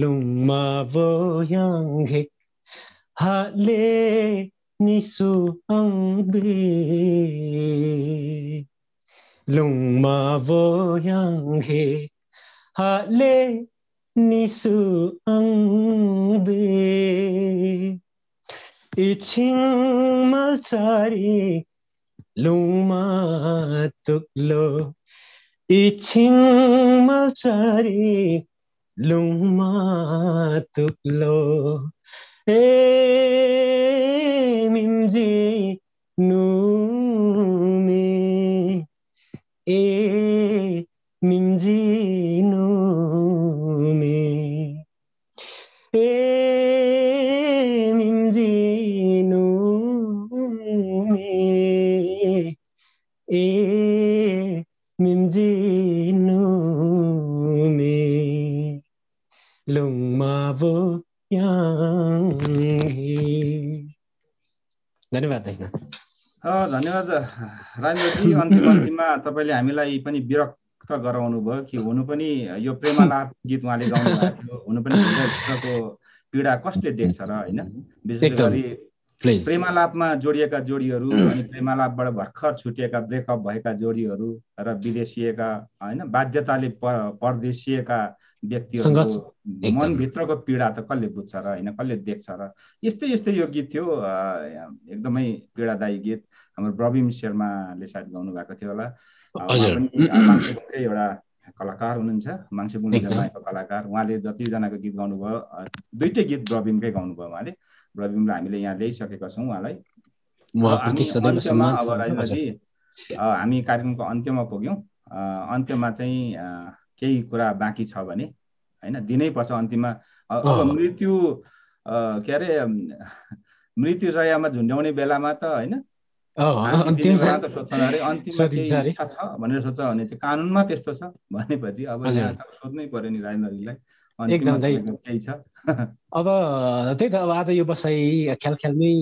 लुङमा बोयाङ्घे हाले निसु अङ्बे लुङमा बोयाङ्घे हाले निसु अङ्बे लुमा मल्चारी लुङमा तुक्लो इछिङ मल्चारी lumatuklo mimji numi e mimji धन्यवाद धन्यवाद राजेन्द्रजी अन्तिम अन्तिममा तपाईँले हामीलाई पनि विरक्त गराउनु भयो कि हुनु पनि यो प्रेमालाप गीत उहाँले गाउनु हुनु पनि पीडा कसले देख्छ र होइन विशेष गरी प्रेमालापमा जोडिएका जोडीहरू hmm। अनि प्रेमालापबाट भर्खर छुटिएका ब्रेकअप भएका जोडीहरू र विदेशिएका होइन बाध्यताले परदेशिएका व्यक्तिहरू मनभित्रको पीडा त कसले बुझ्छ र होइन कसले देख्छ र यस्तै यस्तै यो गीत थियो एकदमै पीडादायी गीत हाम्रो ब्रविम शर्माले सायद गाउनु भएको थियो होला एउटा कलाकार हुनुहुन्छ माङ्से बुढीको कलाकार उहाँले जतिजनाको गीत गाउनुभयो दुइटै गीत ब्रविमकै गाउनुभयो उहाँले ब्रविमलाई हामीले यहाँ ल्याइसकेका छौँ उहाँलाई अब हामी कार्यक्रमको अन्त्यमा पुग्यौँ अन्त्यमा चाहिँ केही कुरा बाँकी छ भने होइन दिनै पर्छ अन्तिममा अब मृत्यु के अरे मृत्यु रयामा झुन्ड्याउने बेलामा त होइन छ भनेर सोध्छ भने चाहिँ कानुनमा त्यस्तो छ भनेपछि अब सोध्नै पर्यो नि राजनैलाई एकदम छ अब त्यही त अब आज यो बसाइ ख्याल ख्यालमै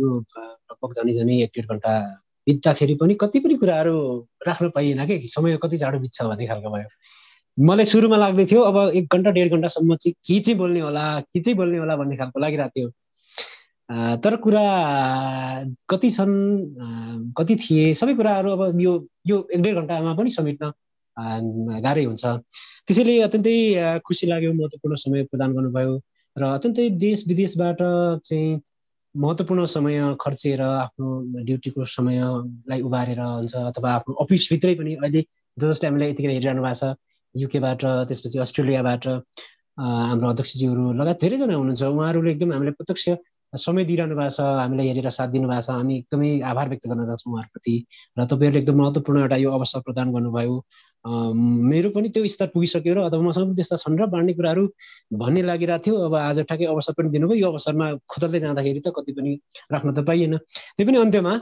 यो लगभग झनै झनै एक डेढ घन्टा बित्दाखेरि पनि कति पनि कुराहरू राख्न पाइएन कि समय कति जाडो बित्छ भन्ने खालको भयो मलाई सुरुमा लाग्दै थियो अब एक घन्टा डेढ घन्टासम्म चाहिँ के चाहिँ बोल्ने होला के चाहिँ बोल्ने होला भन्ने खालको लागिरहेको थियो तर कुरा कति छन् कति थिए सबै कुराहरू अब यो यो एक डेढ घन्टामा पनि समेट्न गाह्रै हुन्छ त्यसैले अत्यन्तै खुसी लाग्यो महत्त्वपूर्ण समय प्रदान गर्नुभयो र अत्यन्तै देश विदेशबाट चाहिँ महत्त्वपूर्ण समय खर्चेर आफ्नो ड्युटीको समयलाई उभारेर हुन्छ अथवा आफ्नो अफिसभित्रै पनि अहिले जसले हामीलाई यतिखेर हेरिरहनु भएको छ युकेबाट त्यसपछि अस्ट्रेलियाबाट हाम्रो अध्यक्षज्यूहरू लगायत धेरैजना हुनुहुन्छ उहाँहरूले एकदम हामीलाई प्रत्यक्ष समय दिइरहनु भएको छ हामीलाई हेरेर साथ दिनुभएको छ हामी एकदमै आभार व्यक्त गर्न चाहन्छौँ उहाँहरूप्रति र तपाईँहरूले एकदम महत्त्वपूर्ण एउटा यो अवसर प्रदान गर्नुभयो मेरो पनि त्यो स्तर पुगिसक्यो र अथवा मसँग पनि त्यस्ता छन् र बाँड्ने कुराहरू भन्ने लागिरहेको थियो अब आज ठ्याक्कै अवसर पनि दिनुभयो यो अवसरमा खुदल्दै जाँदाखेरि त कति पनि राख्न त पाइएन त्यही पनि अन्त्यमा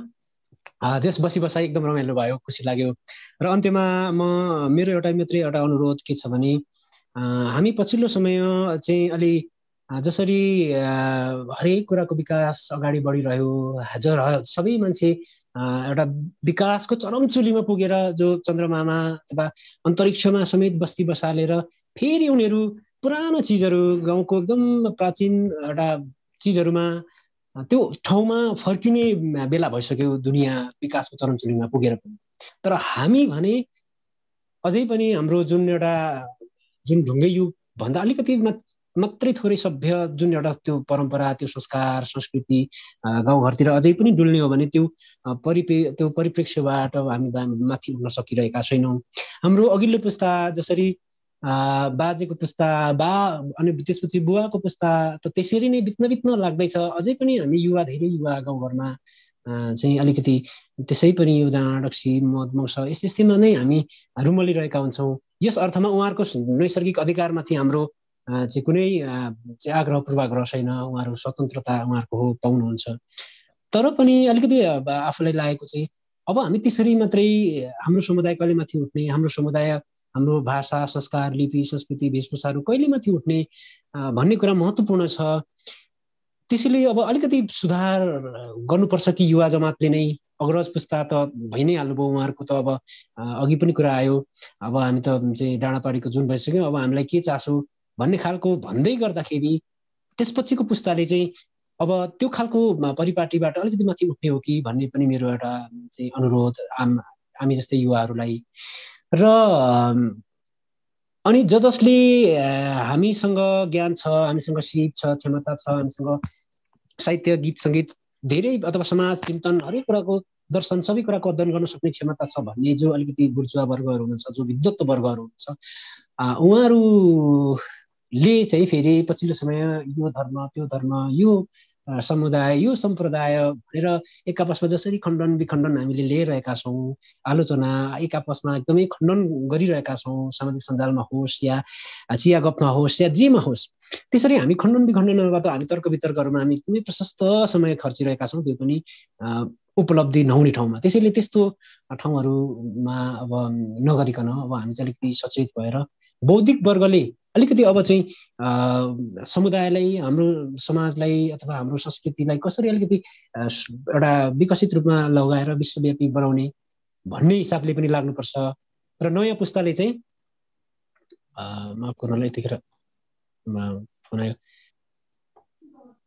त्यस बसी बसाइ एकदम रमाइलो भयो खुसी लाग्यो र अन्त्यमा म मेरो एउटा मात्रै एउटा अनुरोध के छ भने हामी पछिल्लो समय चाहिँ अलि जसरी हरेक कुराको विकास अगाडि बढिरह्यो ज सबै मान्छे एउटा विकासको चरम चुलीमा पुगेर जो चन्द्रमामा अथवा अन्तरिक्षमा समेत बस्ती बसालेर फेरि उनीहरू पुरानो चिजहरू गाउँको एकदम प्राचीन एउटा चिजहरूमा त्यो ठाउँमा फर्किने बेला भइसक्यो दुनियाँ विकासको चरणचुलीमा पुगेर पनि तर हामी भने अझै पनि हाम्रो जुन एउटा जुन ढुङ्गे युगभन्दा अलिकति मात्रै थोरै सभ्य जुन एउटा त्यो परम्परा त्यो संस्कार संस्कृति गाउँघरतिर अझै पनि डुल्ने हो भने त्यो परिपे त्यो परिप्रेक्ष्यबाट हामी माथि उठ्न सकिरहेका छैनौँ हाम्रो अघिल्लो पुस्ता जसरी बाजेको पुस्ता बा अनि त्यसपछि बुवाको पुस्ता त त्यसरी नै बित्न बित्न लाग्दैछ अझै पनि हामी युवा धेरै युवा गाउँघरमा चाहिँ अलिकति त्यसै पनि यो जाँड रक्सी मद मौस यस यस्तैमा नै हामी रुमलिरहेका हुन्छौँ यस अर्थमा उहाँहरूको नैसर्गिक अधिकारमाथि हाम्रो चाहिँ कुनै चाहिँ आग्रह पूर्वाग्रह छैन उहाँहरू स्वतन्त्रता उहाँहरूको हो पाउनुहुन्छ तर पनि अलिकति आफूलाई लागेको चाहिँ अब हामी त्यसरी मात्रै हाम्रो समुदाय कहिले माथि उठ्ने हाम्रो समुदाय हाम्रो भाषा संस्कार लिपि संस्कृति वेशभूषाहरू कहिले माथि उठ्ने भन्ने कुरा महत्त्वपूर्ण छ त्यसैले अब अलिकति सुधार गर्नुपर्छ कि युवा जमातले नै अग्रज पुस्ता त भइ नै हाल्नुभयो उहाँहरूको त अब अघि पनि कुरा आयो अब हामी त चाहिँ डाँडापाडीको जुन भइसक्यो अब हामीलाई के चासो भन्ने खालको भन्दै गर्दाखेरि त्यसपछिको पुस्ताले चाहिँ अब त्यो खालको परिपाटीबाट अलिकति माथि उठ्ने हो कि भन्ने पनि मेरो एउटा चाहिँ अनुरोध आम हामी जस्तै युवाहरूलाई र अनि ज जसले हामीसँग ज्ञान छ हामीसँग सिप छ क्षमता छ हामीसँग साहित्य गीत सङ्गीत धेरै अथवा समाज चिन्तन हरेक कुराको दर्शन सबै कुराको अध्ययन गर्न सक्ने क्षमता छ भन्ने जो अलिकति बुर्जुवा वर्गहरू हुनुहुन्छ जो विद्वत्व वर्गहरू हुनुहुन्छ उहाँहरूले चाहिँ फेरि पछिल्लो समय यो धर्म त्यो धर्म यो समुदाय यो सम्प्रदाय भनेर एक आपसमा जसरी खण्डन विखण्डन हामीले ल्याइरहेका छौँ आलोचना एक आपसमा एकदमै खण्डन गरिरहेका छौँ सामाजिक सञ्जालमा होस् या चिया गफमा होस् या जेमा होस् त्यसरी हामी खण्डन त हामी तर्क वितर्कहरूमा हामी एकदमै प्रशस्त समय खर्चिरहेका छौँ त्यो पनि उपलब्धि नहुने ठाउँमा त्यसैले त्यस्तो ठाउँहरूमा अब नगरिकन अब हामी चाहिँ अलिकति सचेत भएर बौद्धिक वर्गले अलिकति अब चाहिँ समुदायलाई हाम्रो समाजलाई अथवा हाम्रो संस्कृतिलाई कसरी अलिकति एउटा विकसित रूपमा लगाएर विश्वव्यापी बनाउने भन्ने हिसाबले पनि लाग्नुपर्छ र नयाँ पुस्ताले चाहिँ माफ गर्नुलाई यतिखेर फोन आयो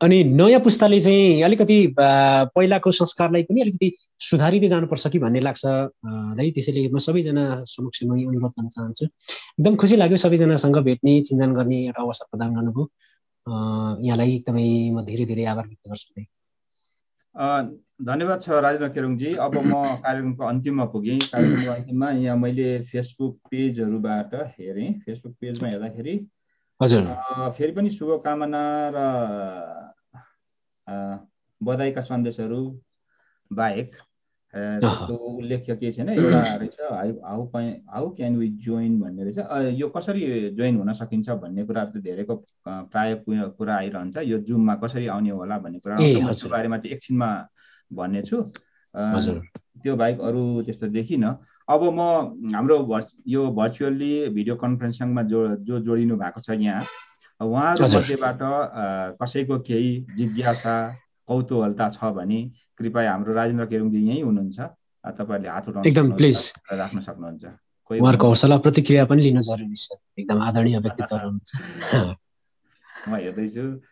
अनि नयाँ पुस्ताले चाहिँ अलिकति पहिलाको संस्कारलाई पनि अलिकति सुधारिँदै जानुपर्छ कि भन्ने लाग्छ है त्यसैले म सबैजना समक्ष म अनुरोध गर्न चाहन्छु एकदम खुसी लाग्यो सबैजनासँग भेट्ने चिन्तन गर्ने एउटा अवसर प्रदान गर्नुभयो यहाँलाई एकदमै म धेरै धेरै आभार व्यक्त गर्छु धन्यवाद छ राजेन्द्र केरुङजी अब म कार्यक्रमको अन्तिममा पुगेँ कार्यक्रमको अन्तिममा यहाँ मैले फेसबुक पेजहरूबाट हेरेँ फेसबुक पेजमा हेर्दाखेरि हजुर फेरि पनि शुभकामना र बधाईका सन्देशहरू बाहेक उल्लेख के केही छैन एउटा रहेछ how how how can we join भन्ने रहेछ यो कसरी जोइन हुन सकिन्छ भन्ने कुराहरू चाहिँ धेरैको प्राय कुरा आइरहन्छ यो जुममा कसरी आउने होला भन्ने कुरा त्यसको बारेमा चाहिँ एकछिनमा भन्नेछु त्यो बाहेक अरू त्यस्तो देखिनँ अब म हाम्रो यो भर्चुअल्ली भिडियो कन्फरेन्सिङमा जो जो जोडिनु भएको छ यहाँ उहाँहरू मध्येबाट कसैको केही जिज्ञासा कौतूहलता छ भने कृपया हाम्रो राजेन्द्र केरुङजी यहीँ हुनुहुन्छ तपाईँहरूले हात उठाउनु एकदम प्लिज राख्न सक्नुहुन्छ उहाँहरूको हौसला प्रतिक्रिया पनि लिन जरुरी छ एकदम आदरणीय व्यक्तित्व हुनुहुन्छ म हेर्दैछु